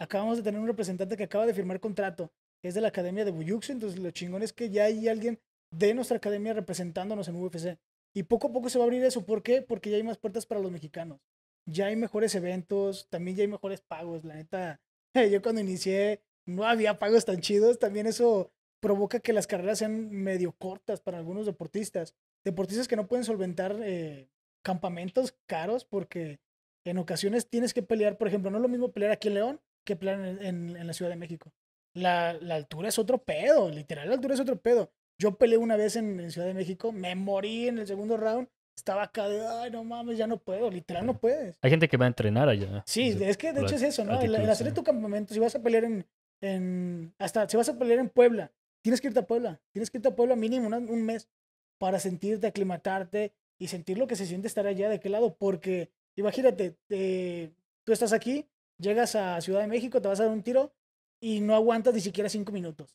Acabamos de tener un representante que acaba de firmar contrato. Es de la academia de Buyuxu, entonces lo chingón es que ya hay alguien de nuestra academia representándonos en UFC. Y poco a poco se va a abrir eso. ¿Por qué? Porque ya hay más puertas para los mexicanos. Ya hay mejores eventos, también ya hay mejores pagos. La neta, yo cuando inicié no había pagos tan chidos. También eso provoca que las carreras sean medio cortas para algunos deportistas. Deportistas que no pueden solventar eh, campamentos caros porque en ocasiones tienes que pelear, por ejemplo, no es lo mismo pelear aquí en León que pelear en, la Ciudad de México. La, altura es otro pedo, literal, la altura es otro pedo. Yo peleé una vez en, Ciudad de México, me morí en el segundo round, estaba acá de, ay, no mames, ya no puedo, literal no puedes. Hay gente que va a entrenar allá. Sí, es, que de hecho es eso, ¿no? el, hacer tu campamento, si vas a pelear en, en, hasta si vas a pelear en Puebla, Tienes que irte a Puebla, tienes que irte a Puebla mínimo un mes para sentirte, aclimatarte y sentir lo que se siente estar allá de qué lado, porque imagínate, eh, tú estás aquí, llegas a Ciudad de México, te vas a dar un tiro y no aguantas ni siquiera cinco minutos.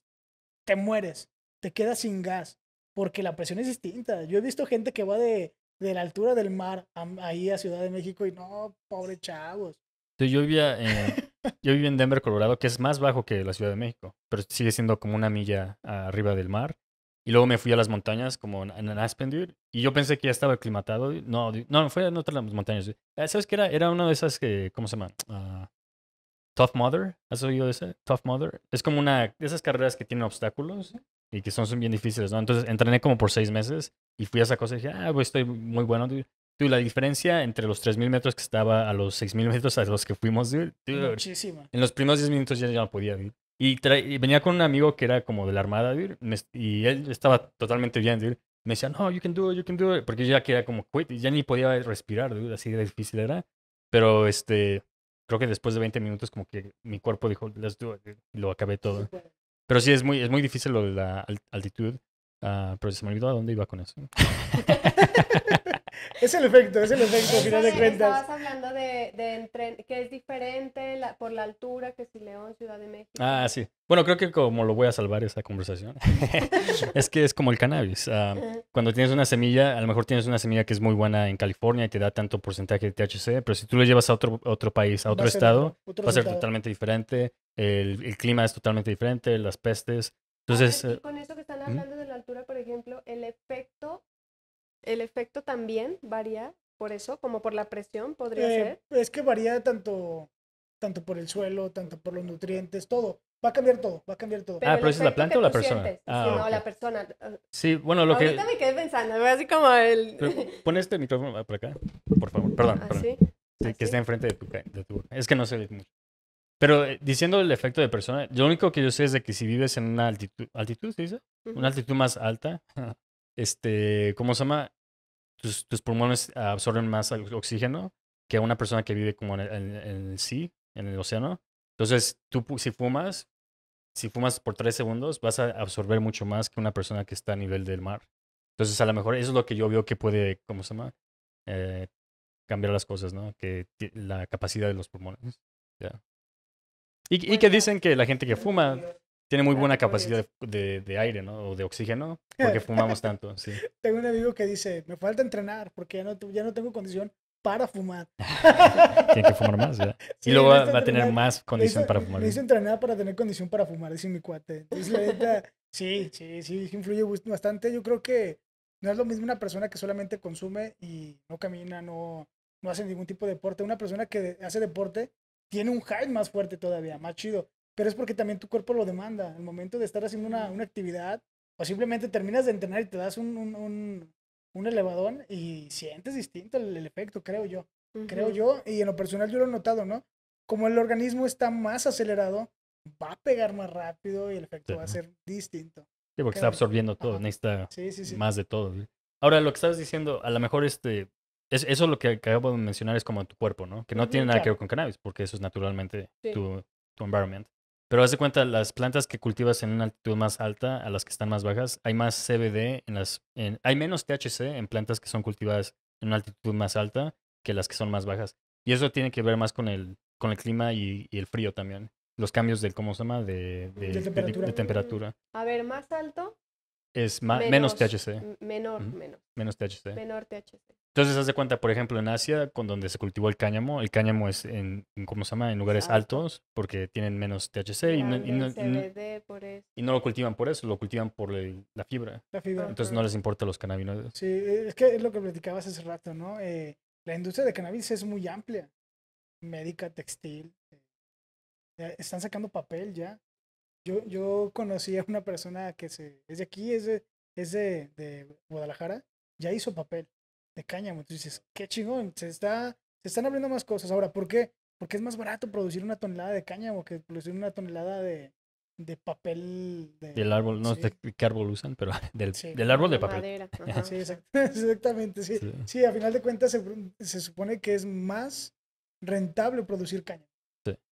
Te mueres, te quedas sin gas, porque la presión es distinta. Yo he visto gente que va de, de la altura del mar ahí a Ciudad de México y no, pobre chavos. Yo vivía, en yo vivo en Denver, Colorado, que es más bajo que la Ciudad de México, pero sigue siendo como una milla arriba del mar. Y luego me fui a las montañas, como en, Aspen, dude, y yo pensé que ya estaba aclimatado. No, no, fue en otras montañas. Eh, ¿Sabes qué era? Era una de esas que, ¿cómo se llama? Ah, Tough Mother. ¿Has oído de ese? Tough Mother. Es como una de esas carreras que tienen obstáculos y que son, son bien difíciles, ¿no? Entonces entrené como por seis meses y fui a esa cosa y dije, ah, pues estoy muy bueno, dude. Tú, la diferencia entre los 3.000 metros que estaba a los 6.000 metros a los que fuimos, En los primeros 10 minutos ya, no podía, Y, venía con un amigo que era como de la armada, y él estaba totalmente bien, Me decía, no, you can do it, you can do it. Porque yo ya quería como quit, ya ni podía respirar, dude, así de difícil era. Pero este, creo que después de 20 minutos como que mi cuerpo dijo, let's do it, y lo acabé todo. Pero sí, es muy, es muy difícil lo de la altitud. Ah, pero se me olvidó a dónde iba con eso. Es el efecto, es el efecto, al final de cuentas. Estabas hablando de, de que es diferente por la altura que si León, Ciudad de México. Ah, sí. Bueno, creo que como lo voy a salvar esa conversación, es que es como el cannabis. Ah, cuando tienes una semilla, a lo mejor tienes una semilla que es muy buena en California y te da tanto porcentaje de THC, pero si tú lo llevas a otro, otro país, a otro estado, va a ser totalmente diferente. El, el clima es totalmente diferente, las pestes. Entonces, eh, con eso que están hablando de la altura, por ejemplo, el efecto el efecto también varía por eso, como por la presión, podría eh, ser. Es que varía tanto, tanto por el suelo, tanto por los nutrientes, todo. Va a cambiar todo, va a cambiar todo. ah, pero es la planta o la persona. ah, sí, no, la persona. Sí, bueno, lo que. Ahorita me quedé pensando, así como el. pon este micrófono ah, por acá, por favor, perdón. Ah, sí, ¿Ah, que esté enfrente de tu, Es que no sé... Pero eh, diciendo el efecto de persona, lo único que yo sé es de que si vives en una altitud, ¿altitud se dice? Una altitud más alta, este, ¿cómo se llama? tus, pulmones absorben más oxígeno que una persona que vive como en el, sí, en el océano. Entonces, tú si fumas, si fumas por tres segundos, vas a absorber mucho más que una persona que está a nivel del mar. Entonces, a lo mejor eso es lo que yo veo que puede, ¿cómo se llama? Eh, cambiar las cosas, ¿no? Que la capacidad de los pulmones. Y, y, pues que dicen que la gente que fuma tiene muy ah, buena capacidad de, aire, ¿no? O de oxígeno, porque fumamos tanto, Tengo un amigo que dice, me falta entrenar porque ya no, ya no tengo condición para fumar. Tiene que fumar más, ¿verdad? y luego este va, a tener más condición para fumar. dice, entrenar para tener condición para fumar, dice mi cuate. sí, sí, sí, influye bastante. Yo creo que no es lo mismo una persona que solamente consume y no camina, no, no hace ningún tipo de deporte. Una persona que hace deporte tiene un hype más fuerte todavía, más chido pero es porque también tu cuerpo lo demanda. el momento de estar haciendo una, actividad, o simplemente terminas de entrenar y te das un, un, elevadón y sientes distinto el, efecto, creo yo. Creo yo, y en lo personal yo lo he notado, ¿no? Como el organismo está más acelerado, va a pegar más rápido y el efecto va a ser distinto. Sí, porque está absorbiendo todo, necesita más de todo. Ahora, lo que estabas diciendo, a lo mejor este, es, eso es lo que acabo de mencionar es como tu cuerpo, ¿no? Que no tiene nada que ver con cannabis, porque eso es naturalmente tu, tu environment. Pero haz de cuenta, las plantas que cultivas en una altitud más alta a las que están más bajas, hay más CBD en las. hay menos THC en plantas que son cultivadas en una altitud más alta que las que son más bajas. Y eso tiene que ver más con el, con el clima y, el frío también. Los cambios del, ¿cómo se llama? De, de, temperatura. A ver, más alto es menos, menos, THC. Menor, menos. Menos THC. Menor THC. Entonces, haz de cuenta, por ejemplo, en Asia, con donde se cultivó el cáñamo, el cáñamo es en, ¿cómo se llama? En lugares altos, porque tienen menos THC y, no, lo cultivan por eso, lo cultivan por la fibra. La fibra. Entonces, no les importa los cannabinoides. Sí, e, es que es lo que platicabas hace rato, ¿no? Eh, la industria de cannabis es muy amplia. Médica, textil. Eh, eh, están sacando papel ya. Yo, yo conocí a una persona que se, es de aquí, es de, es de, Guadalajara, ya hizo papel de cáñamo. Entonces dices, qué chingón, se, está, se están abriendo más cosas. Ahora, ¿por qué? Porque es más barato producir una tonelada de cáñamo que producir una tonelada de, papel. del árbol, no sé qué árbol usan, pero del, árbol de papel. sí, exactamente. Sí. sí. a final de cuentas se, se supone que es más rentable producir cáñamo.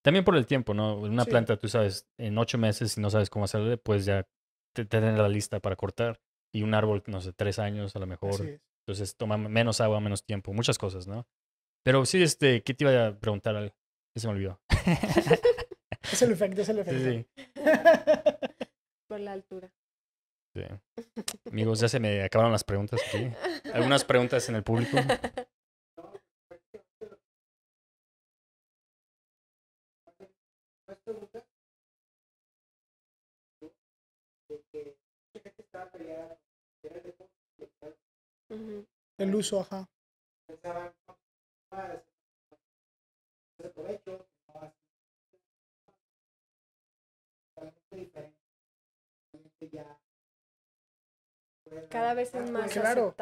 También por el tiempo, ¿no? una planta, tú sabes, en ocho meses, si no sabes cómo hacerle, pues ya te, tener la lista para cortar. Y un árbol, no sé, tres años a lo mejor. Entonces toma menos agua, menos tiempo, muchas cosas, ¿no? Pero sí, este, ¿qué te iba a preguntar? se me olvidó. es el efecto, es el sí. Por la altura. Sí. Amigos, ya se me acabaron las preguntas Algunas preguntas en el público. El uso, ajá. Cada vez es más claro.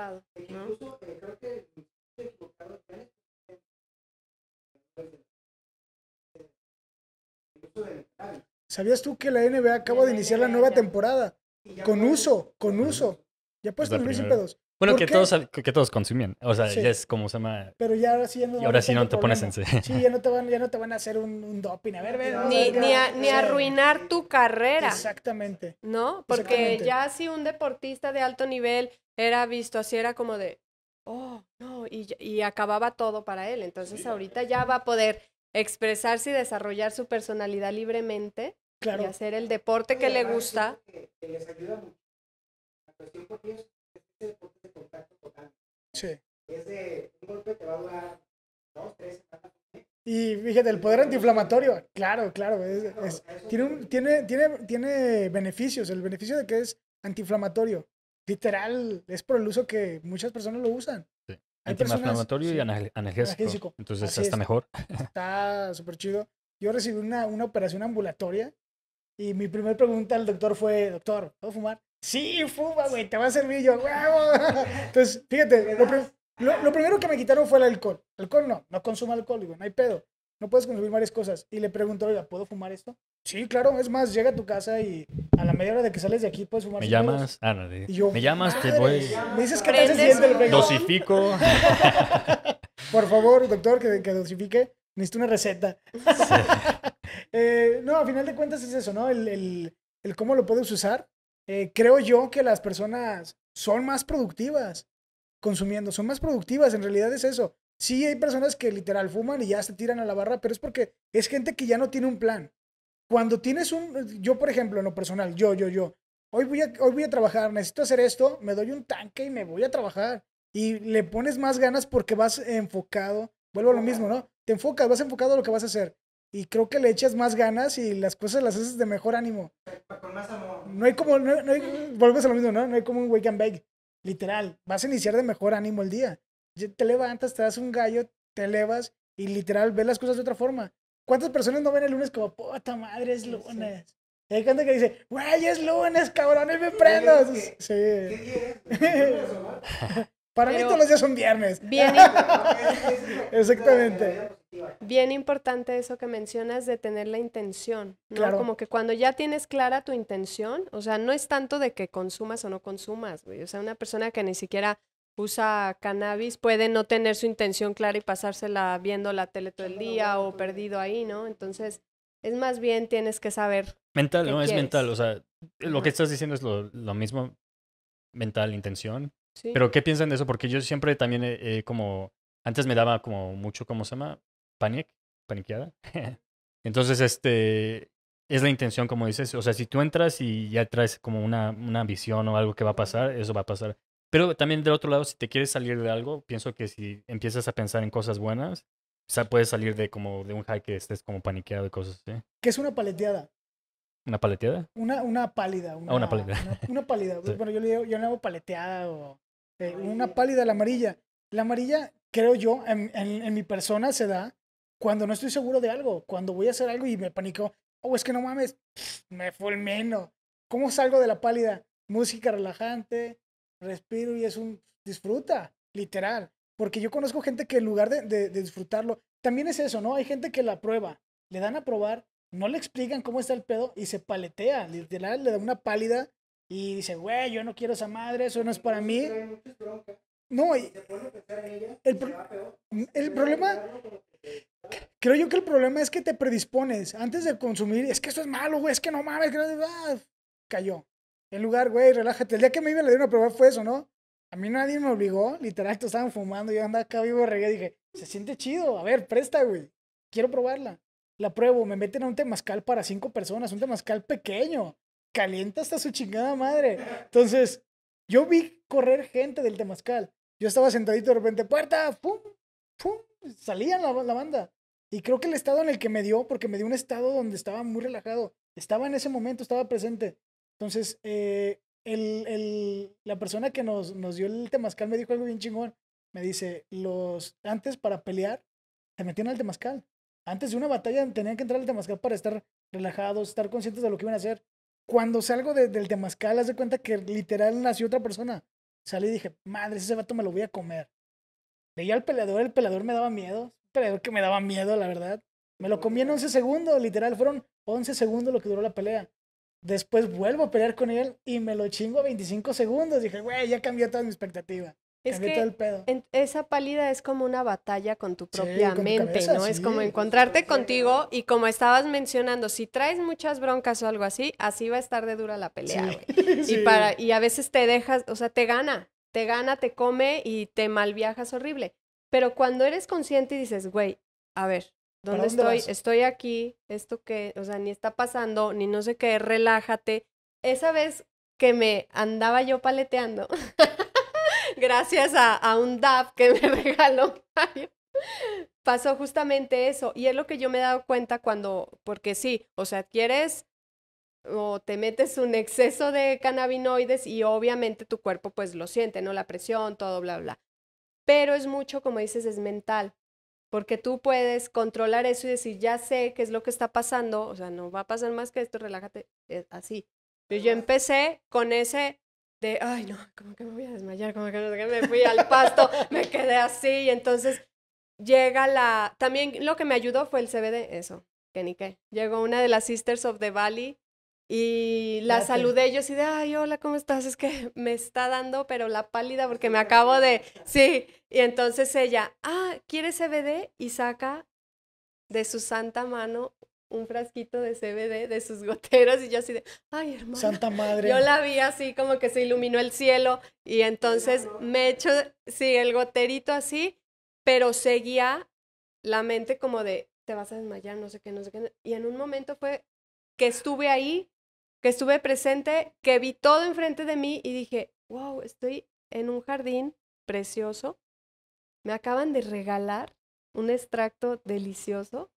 ¿Sabías tú que la NBA acaba de iniciar la nueva temporada? Con uso, con uso. Ya puedes consumir sin pedos. Bueno, que todos, que todos consumían. O sea, es como se llama. Pero ya ahora sí ya no. ahora sí no te pones en. Sí, ya no te van, ya no te van a hacer un, doping. A ver, ni, arruinar tu carrera. Exactamente. ¿No? Porque ya si un deportista de alto nivel era visto así, era como de. Oh, no. Y, y acababa todo para él. Entonces ahorita ya va a poder expresarse y desarrollar su personalidad libremente y hacer el deporte que le gusta. Sí. Y fíjate, el poder antiinflamatorio, claro, claro, tiene, tiene, tiene, tiene beneficios, el beneficio de que es antiinflamatorio, literal, es por el uso que muchas personas lo usan. Sí. Antiinflamatorio y analgésico. Entonces está mejor. Está súper chido. Yo recibí una operación ambulatoria y mi primera pregunta al doctor fue, doctor, ¿puedo fumar? Sí, fuma, güey, te va a servir yo, huevo. Entonces, fíjate, lo, primero que me quitaron fue el alcohol. Alcohol no, no consumo alcohol, digo, no hay pedo. No puedes consumir varias cosas. Y le pregunto, oiga, ¿puedo fumar esto? Sí, claro, es más, llega a tu casa y a la media hora de que sales de aquí puedes fumar. Me llamas, ah, no, me llamas, te voy. Me dices que te sientes Dosifico. Por favor, doctor, que, que dosifique. Necesito una receta. Sí. Eh, no, a final de cuentas es eso, ¿no? El, cómo lo puedes usar. Eh, creo yo que las personas son más productivas consumiendo, son más productivas, en realidad es eso. Sí hay personas que literal fuman y ya se tiran a la barra, pero es porque es gente que ya no tiene un plan. Cuando tienes un, yo por ejemplo, en lo personal, yo, yo, yo, hoy voy a, hoy voy a trabajar, necesito hacer esto, me doy un tanque y me voy a trabajar. Y le pones más ganas porque vas enfocado, vuelvo a lo mismo, ¿no? Te enfocas, vas enfocado a lo que vas a hacer y creo que le echas más ganas y las cosas las haces de mejor ánimo. Con más amor. No hay como, no, hay, volvemos a lo mismo, ¿no? No hay como un wake and bake, literal. Vas a iniciar de mejor ánimo el día. Te levantas, te das un gallo, te elevas y literal ves las cosas de otra forma. ¿Cuántas personas no ven el lunes como, puta madre, es lunes? hay gente que dice, güey, es lunes, cabrón, y me prendo. Sí. Para mí todos los días son viernes. Viernes. Exactamente. Bien importante eso que mencionas de tener la intención, ¿no? Como que cuando ya tienes clara tu intención, o sea, no es tanto de que consumas o no consumas, O sea, una persona que ni siquiera usa cannabis puede no tener su intención clara y pasársela viendo la tele todo el día o perdido ahí, ¿no? Entonces, es más bien tienes que saber. Mental, no es mental, o sea, lo que estás diciendo es lo, mismo, mental, intención. Pero ¿qué piensan de eso? Porque yo siempre también como, antes me daba como mucho, ¿cómo se llama? paniqueada. Entonces, este, es la intención, como dices. O sea, si tú entras y ya traes como una, una visión o algo que va a pasar, eso va a pasar. Pero también del otro lado, si te quieres salir de algo, pienso que si empiezas a pensar en cosas buenas, puedes salir de como de un high que estés como paniqueado y cosas así. ¿Qué es una paleteada? ¿Una paleteada? Una, una pálida. Una, ah, una pálida. Una, Bueno, yo le digo, yo le hago paleteada o eh, una pálida, la amarilla. La amarilla, creo yo, en mi persona se da cuando no estoy seguro de algo, cuando voy a hacer algo y me panico, oh, es que no mames, Me fue el menos. ¿Cómo salgo de la pálida? Música relajante, respiro y es un disfruta, literal. Porque yo conozco gente que en lugar de, disfrutarlo, también es eso, ¿no? Hay gente que la prueba, le dan a probar, no le explican cómo está el pedo y se paletea, literal, le da una pálida y dice, güey, yo no quiero esa madre, eso no es para mí. No, el, el, problema, Creo yo que el problema es que te predispones antes de consumir. Es que eso es malo, güey. Es que no mames. Ah, cayó. En lugar, güey, relájate. El día que me iba a la una prueba fue eso, ¿no? A mí nadie me obligó. Literal, estaban fumando. Yo andaba acá vivo regué. Dije, se siente chido. A ver, presta, güey. Quiero probarla. La pruebo. Me meten a un temazcal para cinco personas. Un temazcal pequeño. Calienta hasta su chingada madre. Entonces, yo vi correr gente del temazcal. Yo estaba sentadito de repente, puerta, pum, pum, salía la, banda. Y creo que el estado en el que me dio, porque me dio un estado donde estaba muy relajado, estaba en ese momento, estaba presente. Entonces, eh, el, el, la persona que nos, dio el temazcal me dijo algo bien chingón. Me dice, los antes para pelear, se metían al temazcal. Antes de una batalla tenían que entrar al temazcal para estar relajados, estar conscientes de lo que iban a hacer. Cuando salgo del temazcal, haz de cuenta que literal nació otra persona. Salí y dije, madre, ese vato me lo voy a comer. Veía al peleador, el peleador me daba miedo. Un peleador que me daba miedo, la verdad. Me lo comí en 11 segundos, literal. Fueron 11 segundos lo que duró la pelea. Después vuelvo a pelear con él y me lo chingo a 25 segundos. Dije, güey, ya cambió toda mi expectativa. Es que todo esa pálida es como una batalla con tu propia mente, ¿no? es como encontrarte contigo y como estabas mencionando, si traes muchas broncas o algo así, así va a estar de dura la pelea, güey. Y, para, y a veces te dejas, o sea, te gana, te gana, te come y te malviajas horrible. Pero cuando eres consciente y dices, güey, a ver, ¿dónde, estoy? Estoy aquí, esto que, o sea, ni está pasando, ni no sé qué, relájate. Esa vez que me andaba yo paleteando, gracias a, un dab que me regaló pasó justamente eso. Y es lo que yo me he dado cuenta cuando, porque sí, o sea, quieres o te metes un exceso de cannabinoides y obviamente tu cuerpo pues lo siente, ¿no? La presión, todo, bla, bla. Pero es mucho, como dices, es mental, porque tú puedes controlar eso y decir, ya sé qué es lo que está pasando, o sea, no va a pasar más que esto, relájate, es eh, así. Pero yo empecé con ese de, ay, no, como que me voy a desmayar, como que me fui al pasto, me quedé así, y entonces llega la, también lo que me ayudó fue el CBD, eso, que ni qué. Llegó una de las Sisters of the Valley, y la saludé yo así de, ay, hola, ¿cómo estás? Es que me está dando, pero la pálida porque me acabo de, sí. Y entonces ella, ah, ¿quiere CBD? Y saca de su santa mano un frasquito de CBD de sus goteras y yo así de, ay, hermano. Santa madre. Yo la vi así como que se iluminó el cielo y entonces me echo, sí, el goterito así, pero seguía la mente como de, te vas a desmayar, no sé qué, no sé qué. Y en un momento fue que estuve ahí que estuve presente, que vi todo enfrente de mí y dije, wow, estoy en un jardín precioso, me acaban de regalar un extracto delicioso,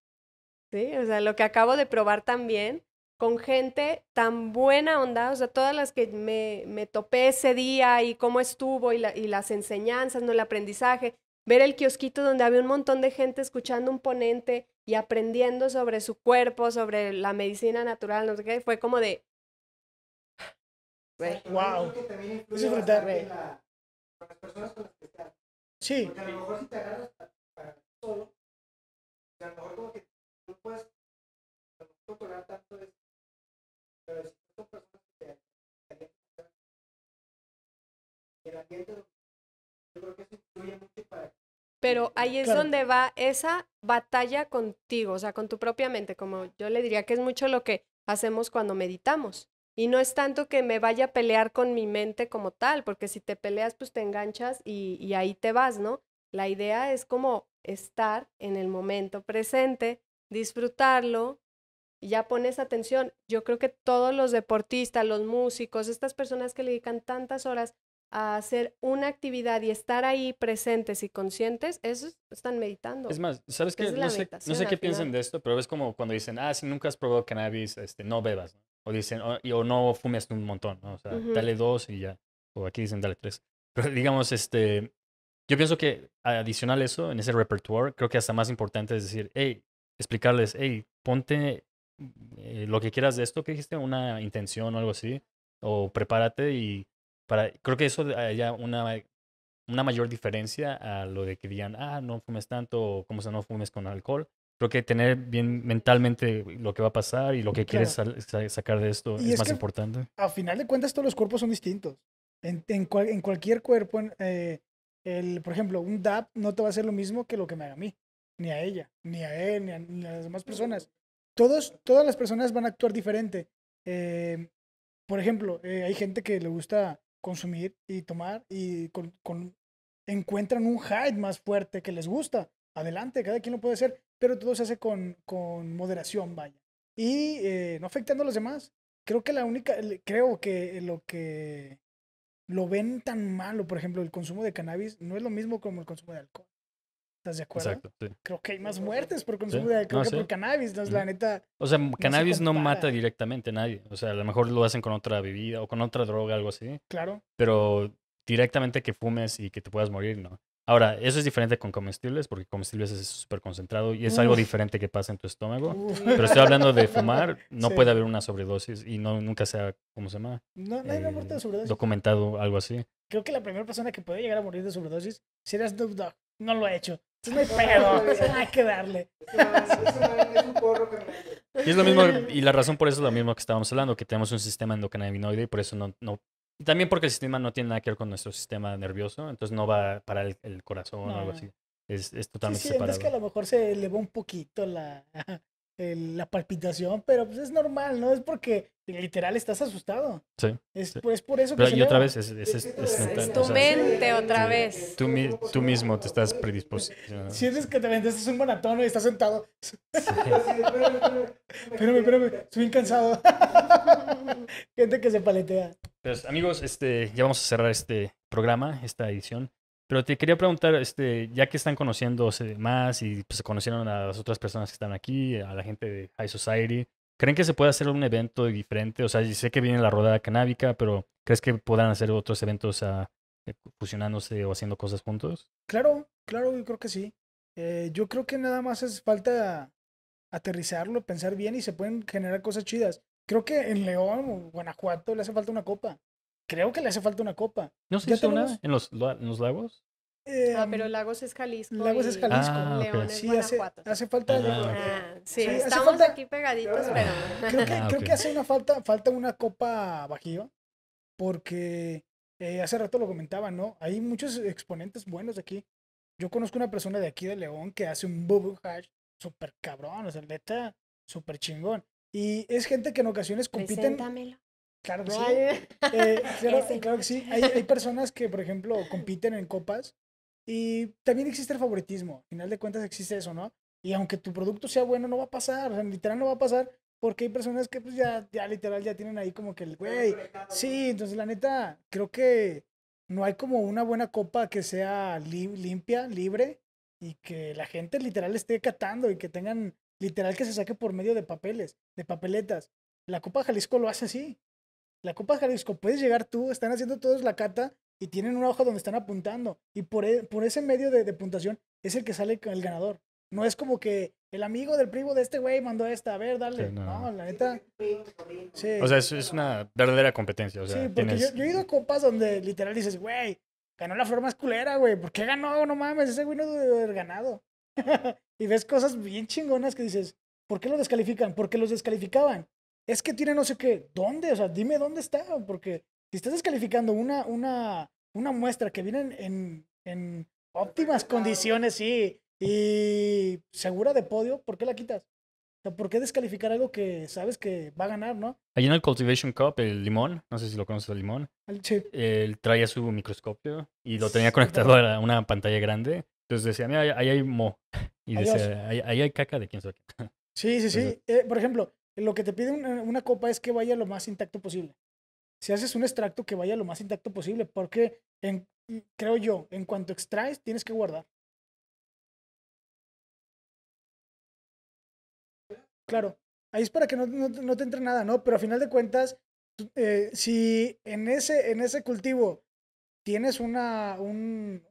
¿sí? O sea, lo que acabo de probar también, con gente tan buena onda, o sea, todas las que me, me topé ese día y cómo estuvo y, las enseñanzas, ¿no? El aprendizaje, ver el kiosquito donde había un montón de gente escuchando un ponente y aprendiendo sobre su cuerpo, sobre la medicina natural, no sé qué, fue como de, Güey. Wow. Es disfrutar, güey. Con las personas con las que estás. Sí. Porque a lo mejor si te agarras para solo, a lo mejor como que no puedes controlar tanto de eso. Pero si son personas que te el ambiente, yo creo que eso influye mucho para pero ahí es claro. donde va esa batalla contigo, o sea, con tu propia mente, como yo le diría que es mucho lo que hacemos cuando meditamos. Y no es tanto que me vaya a pelear con mi mente como tal, porque si te peleas, pues te enganchas y, ahí te vas, ¿no? La idea es como estar en el momento presente, disfrutarlo, y ya pones atención. Yo creo que todos los deportistas, los músicos, estas personas que le dedican tantas horas a hacer una actividad y estar ahí presentes y conscientes, eso están meditando. Es más, ¿sabes qué? No sé, qué piensan de esto, pero es como cuando dicen, ah, si nunca has probado cannabis, este, no bebas. O dicen, oh, o, no fumes un montón, O sea, dale dos y ya. O aquí dicen, dale tres. Pero digamos, este, yo pienso que adicional a eso, en ese repertorio creo que hasta más importante es decir, hey, explicarles, hey, ponte eh, lo que quieras de esto que dijiste, una intención o algo así, o prepárate y para, creo que eso haya una, una mayor diferencia a lo de que digan, ah, no fumes tanto, o como sea, no fumes con alcohol, creo que tener bien mentalmente lo que va a pasar y lo que quieres sacar de esto es, más importante. Al final de cuentas, todos los cuerpos son distintos. En, cualquier cuerpo, eh, el, por ejemplo, un DAP no te va a hacer lo mismo que lo que me haga a mí, ni a ella, ni a él, ni a, las demás personas. Todos, todas las personas van a actuar diferente. Em, por ejemplo, eh, hay gente que le gusta consumir y tomar y encuentran un hype más fuerte que les gusta. Adelante, cada quien lo puede hacer pero todo se hace con, con moderación, vaya. Y eh, no afectando a los demás. Creo que la única, creo que eh, lo que lo ven tan malo, por ejemplo, el consumo de cannabis no es lo mismo como el consumo de alcohol. ¿Estás de acuerdo? Exacto, Creo que hay más muertes por consumo de alcohol que por cannabis, la neta. O sea, cannabis no, no mata directamente a nadie. O sea, a lo mejor lo hacen con otra bebida o con otra droga, algo así. Claro. Pero directamente que fumes y que te puedas morir, no. Ahora, eso es diferente con comestibles, porque comestibles es súper concentrado y es algo diferente que pasa en tu estómago. Pero estoy hablando de fumar, no puede haber una sobredosis y no nunca sea, ¿cómo se llama? No, nadie ha muerto de eh, sobredosis. Documentado, algo así. Creo que la primera persona que puede llegar a morir de sobredosis si Snoop No lo ha hecho. Es muy pedo, hay que darle. Y es lo mismo, y la razón por eso es lo mismo que estábamos hablando, que tenemos un sistema endocannabinoide y por eso no y también porque el sistema no tiene nada que ver con nuestro sistema nervioso, entonces no va para el, corazón o algo así. Es, totalmente sí, sí, Es que a lo mejor se elevó un poquito la, la palpitación, pero pues es normal, ¿no? Es porque literal estás asustado. Sí. Es, por eso que... y otra vez es, es, es, tu mente otra vez. Tú, tú, mismo te estás predisposicionando. Sientes que te vendes un maratón y estás sentado. espérame, espérame, estoy bien cansado. Gente que se paletea. Pues amigos, este, ya vamos a cerrar este programa, esta edición. Pero te quería preguntar, este, ya que están conociéndose más y pues, se conocieron a las otras personas que están aquí, a la gente de High Society, ¿creen que se puede hacer un evento diferente? O sea, sé que viene la rodada canábica, pero ¿crees que puedan hacer otros eventos ah, eh, fusionándose o haciendo cosas juntos? Claro, claro, yo creo que sí. Eh, yo creo que nada más hace falta aterrizarlo, pensar bien y se pueden generar cosas chidas. Creo que en León o Guanajuato le hace falta una copa creo que le hace falta una copa. ¿No se hizo una en los, los lagos? ah, pero em, Lagos es Jalisco. Lagos es Jalisco. Ah, León es sí, hace, hace, falta. Ah, ah sí, estamos aquí pegaditos, ah, pero. Creo que, creo que, hace una falta, falta una copa bajío, porque eh, hace rato lo comentaba, ¿no? Hay muchos exponentes buenos de aquí. Yo conozco una persona de aquí de León que hace un bubu hash súper cabrón, o sea, neta, súper chingón. Y es gente que en ocasiones compiten. Preséntamelo. Claro que eh, sí. claro, que sí. Hay, hay, personas que, por ejemplo, compiten en copas y también existe el favoritismo. Al final de cuentas existe eso, ¿no? Y aunque tu producto sea bueno, no va a pasar. O sea, literal no va a pasar porque hay personas que pues ya, ya literal ya tienen ahí como que el güey. Sí, entonces la neta, creo que no hay como una buena copa que sea limpia, libre y que la gente literal esté catando y que tengan literal que se saque por medio de papeles, de papeletas. La Copa Jalisco lo hace así. La Copa Jalisco puedes llegar tú, están haciendo todos la cata y tienen una hoja donde están apuntando. Y por, e, por ese medio de, de, puntuación es el que sale el ganador. No es como que el amigo del primo de este güey mandó esta, a ver, dale. no. la neta. O sea, es, es una verdadera competencia. sí, porque yo, he ido a copas donde literal dices, güey, ganó la flor más culera, güey. ¿Por qué ganó? No mames, ese güey no debe haber ganado. y ves cosas bien chingonas que dices, ¿por qué lo descalifican? Porque los descalificaban es que tiene no sé qué, ¿dónde? O sea, dime dónde está, porque si estás descalificando una, una, una muestra que viene en, óptimas condiciones, y y segura de podio, ¿por qué la quitas? O sea, ¿por qué descalificar algo que sabes que va a ganar, no? Allí en el Cultivation Cup, el limón, no sé si lo conoces el limón. El Él traía su microscopio y lo tenía conectado a una pantalla grande. Entonces decía, mira, ahí hay mo. Y ahí, hay caca de quién sabe. Sí, sí, sí. Eh, por ejemplo, lo que te pide una, copa es que vaya lo más intacto posible. Si haces un extracto, que vaya lo más intacto posible, porque en, creo yo, en cuanto extraes, tienes que guardar. Claro, ahí es para que no, te entre nada, ¿no? Pero a final de cuentas, eh, si en ese, en ese cultivo tienes una, un,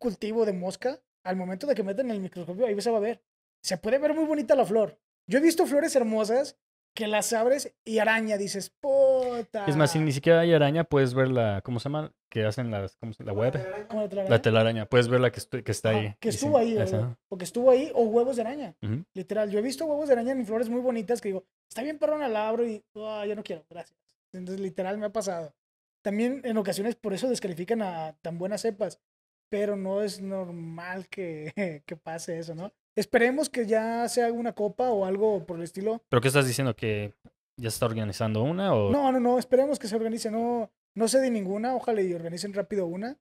cultivo de mosca, al momento de que meten el microscopio, ahí se va a ver. Se puede ver muy bonita la flor, yo he visto flores hermosas que las abres y araña, dices, puta. Es más, si ni siquiera hay araña, puedes ver la, ¿cómo se llama? Que hacen las, ¿cómo se La web. La telaraña? la telaraña. Puedes ver la que, que está ahí. Que estuvo ahí, o que estuvo ahí, o huevos de araña. Literal, yo he visto huevos de araña en flores muy bonitas que digo, está bien perrona, la abro y, ah, ya yo no quiero, gracias. Entonces, literal, me ha pasado. También en ocasiones por eso descalifican a tan buenas cepas, pero no es normal que, que pase eso, ¿no? Esperemos que ya sea una copa o algo por el estilo. ¿Pero qué estás diciendo? ¿Que ya se está organizando una? O... No, no, no. Esperemos que se organice. No, no sé de ninguna. Ojalá y organicen rápido una.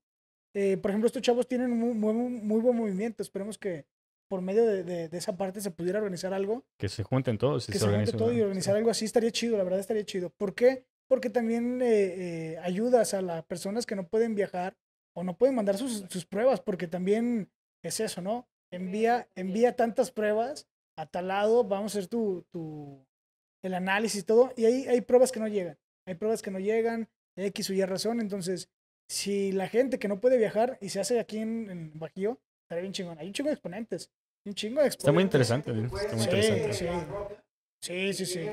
Eh, por ejemplo, estos chavos tienen un muy, buen movimiento. Esperemos que por medio de, de, esa parte se pudiera organizar algo. Que se junten todos. Y que se, junten todos y organizar algo así estaría chido. La verdad estaría chido. ¿Por qué? Porque también eh, eh, ayudas a las personas que no pueden viajar o no pueden mandar sus, sus pruebas porque también es eso, ¿no? envía, envía tantas pruebas a tal lado, vamos a hacer tu, tu, el análisis y todo, y ahí hay pruebas que no llegan, hay pruebas que no llegan, X o Y razón, entonces, si la gente que no puede viajar y se hace aquí en, Bajío, estaría bien chingón, hay un chingo de exponentes, un chingo de exponentes. Está muy interesante, ¿eh? muy sí, interesante. Sí, sí, sí.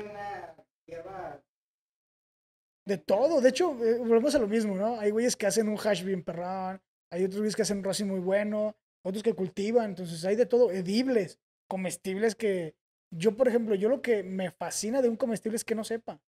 De todo, de hecho, eh, volvemos a lo mismo, ¿no? Hay güeyes que hacen un hash bien perrón, hay otros güeyes que hacen un Rossi muy bueno, otros que cultivan, entonces hay de todo, edibles, comestibles que yo, por ejemplo, yo lo que me fascina de un comestible es que no sepa.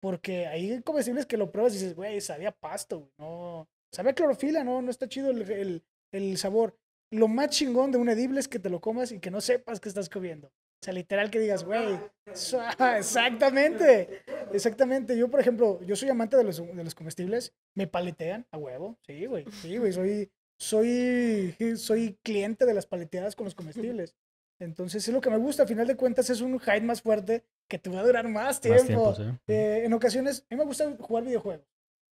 Porque hay comestibles que lo pruebas y dices, güey, sabía pasto, no, sabía clorofila, no, no está chido el, sabor. Lo más chingón de un edible es que te lo comas y que no sepas que estás comiendo. O sea, literal que digas, güey, exactamente, exactamente. Yo, por ejemplo, yo soy amante de los, de los comestibles, me paletean a huevo, sí, güey, sí, güey, soy soy, soy cliente de las paleteadas con los comestibles. Entonces es lo que me gusta. al final de cuentas es un hype más fuerte que te va a durar más tiempo. Eh, en ocasiones, a mí me gusta jugar videojuegos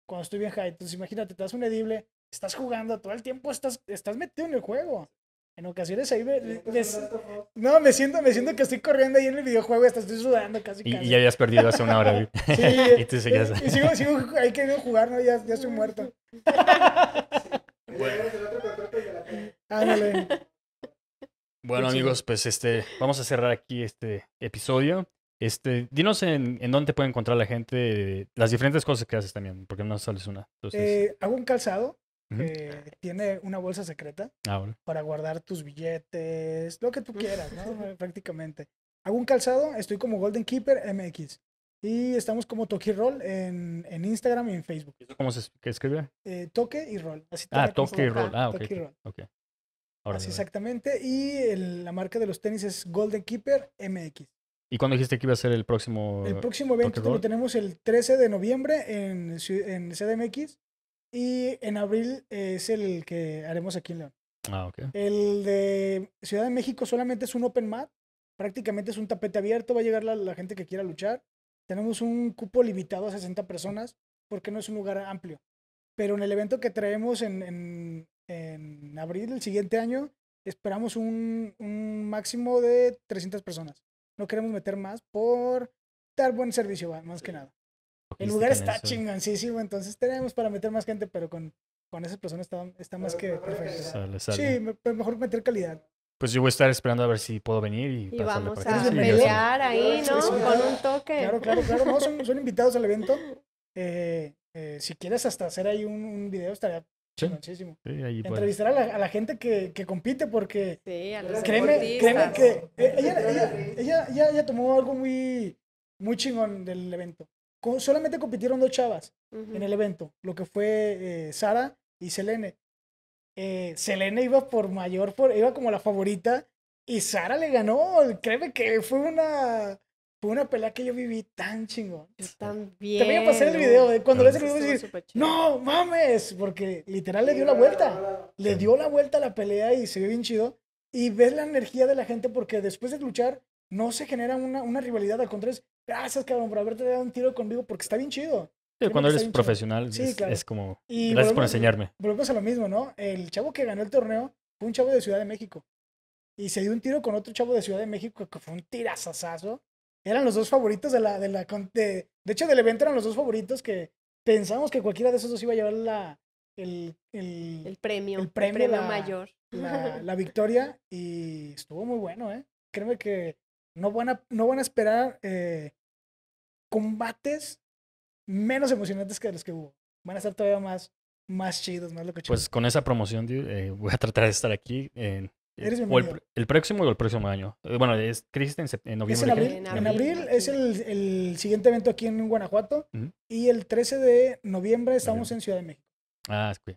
cuando estoy bien hype. Entonces imagínate, te das un edible, estás jugando, todo el tiempo estás, estás metido en el juego. En ocasiones ahí me, no, me siento, me siento que estoy corriendo ahí en el videojuego, hasta estoy sudando casi. Y, casi. y ya habías perdido hace una hora. sí, y tú seguías. Y, eh, y sigo, sigo ahí queriendo jugar, ¿no? ya, ya estoy muerto. Bueno. amigos, pues este, vamos a cerrar aquí este episodio. Este, dinos en, en dónde puede encontrar la gente las diferentes cosas que haces también, porque no sales una. Eh, hago un calzado tiene una bolsa secreta ah, para guardar tus billetes, lo que tú quieras, ¿no? Prácticamente. Hago un calzado, estoy como Golden Keeper MX. Y estamos como Toque y Roll en, en Instagram y en Facebook. ¿Cómo se escribe? Eh, toque y Roll. ah, Toque y Roll. Ah, ok. Toque y okay. Ahora Así exactamente. Y la marca de los tenis es Golden Keeper MX. ¿Y cuándo dijiste que iba a ser el próximo? El próximo evento lo tenemos el 13 de noviembre en, CDMX y en abril es el que haremos aquí en León. Ah, ok. El de Ciudad de México solamente es un open mat, prácticamente es un tapete abierto, va a llegar la gente que quiera luchar. Tenemos un cupo limitado a 60 personas porque no es un lugar amplio. Pero en el evento que traemos en, en, abril del siguiente año, esperamos un, un, máximo de 300 personas. No queremos meter más por dar buen servicio, más que nada. El lugar está chingancísimo, entonces tenemos para meter más gente, pero con, con esas personas está, más que perfecto. Sí, mejor meter calidad pues yo voy a estar esperando a ver si puedo venir y, y vamos a pelear ahí, ¿no? Con un toque. Claro, claro, claro. No, son, invitados al evento. Eh, eh, si quieres hasta hacer ahí un, video, estaría muchísimo. Entrevistar a la, a la, gente que, compite porque Sí, a créeme, créeme que eh, ella, ella, ella, ella, tomó algo muy, muy chingón del evento. solamente compitieron dos chavas en el evento, lo que fue Sara y Selene. Eh, Selena iba por mayor, iba como la favorita y Sara le ganó. Créeme que fue una, fue una pelea que yo viví tan chingón. bien. Te voy a pasar el video. Cuando el no mames, porque literal le dio la vuelta. Le dio la vuelta a la pelea y se vio bien chido. Y ves la energía de la gente porque después de luchar no se genera una, una rivalidad. Al contrario, es, gracias cabrón por haberte dado un tiro conmigo porque está bien chido cuando eres profesional es, como... gracias por enseñarme. Volvemos a lo mismo, ¿no? El chavo que ganó el torneo fue un chavo de Ciudad de México. Y se dio un tiro con otro chavo de Ciudad de México que fue un tirazazazo. Eran los dos favoritos de la... De, la, de, hecho, del evento eran los dos favoritos que pensamos que cualquiera de esos dos iba a llevar la, el, premio, el premio, mayor. La, victoria y estuvo muy bueno, ¿eh? Créeme que no van a, no van a esperar eh, combates menos emocionantes que los que hubo. Van a estar todavía más, más chidos, más Pues con esa promoción eh, voy a tratar de estar aquí. En, eh, el, próximo o el próximo año. Eh, bueno, es Crisis en, noviembre. en, abril, es el, siguiente evento aquí en Guanajuato. Y el 13 de noviembre estamos en Ciudad de México. Ah, es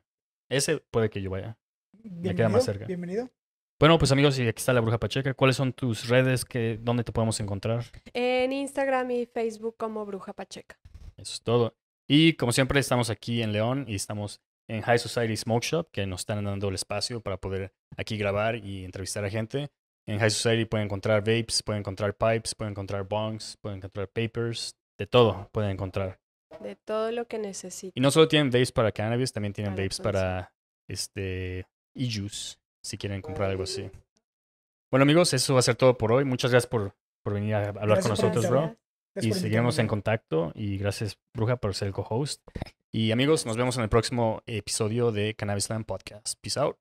Ese puede que yo vaya. Bienvenido, Me queda más cerca. Bienvenido. Bueno, pues amigos, y aquí está la Bruja Pacheca. ¿Cuáles son tus redes? Que, ¿Dónde te podemos encontrar? En Instagram y Facebook como Bruja Pacheca. Eso es todo. Y como siempre, estamos aquí en León y estamos en High Society Smoke Shop, que nos están dando el espacio para poder aquí grabar y entrevistar a gente. En High Society pueden encontrar vapes, pueden encontrar pipes, pueden encontrar bongs, pueden encontrar papers, de todo pueden encontrar. De todo lo que necesiten. Y no solo tienen vapes para cannabis, también tienen vapes para este e-juice, si quieren comprar algo así. Bueno amigos, eso va a ser todo por hoy. Muchas gracias por, por venir a hablar con nosotros, bro y seguiremos en contacto. Y gracias, Bruja, por ser el co-host. Y amigos, nos vemos en el próximo episodio de Cannabis Land Podcast. Peace out.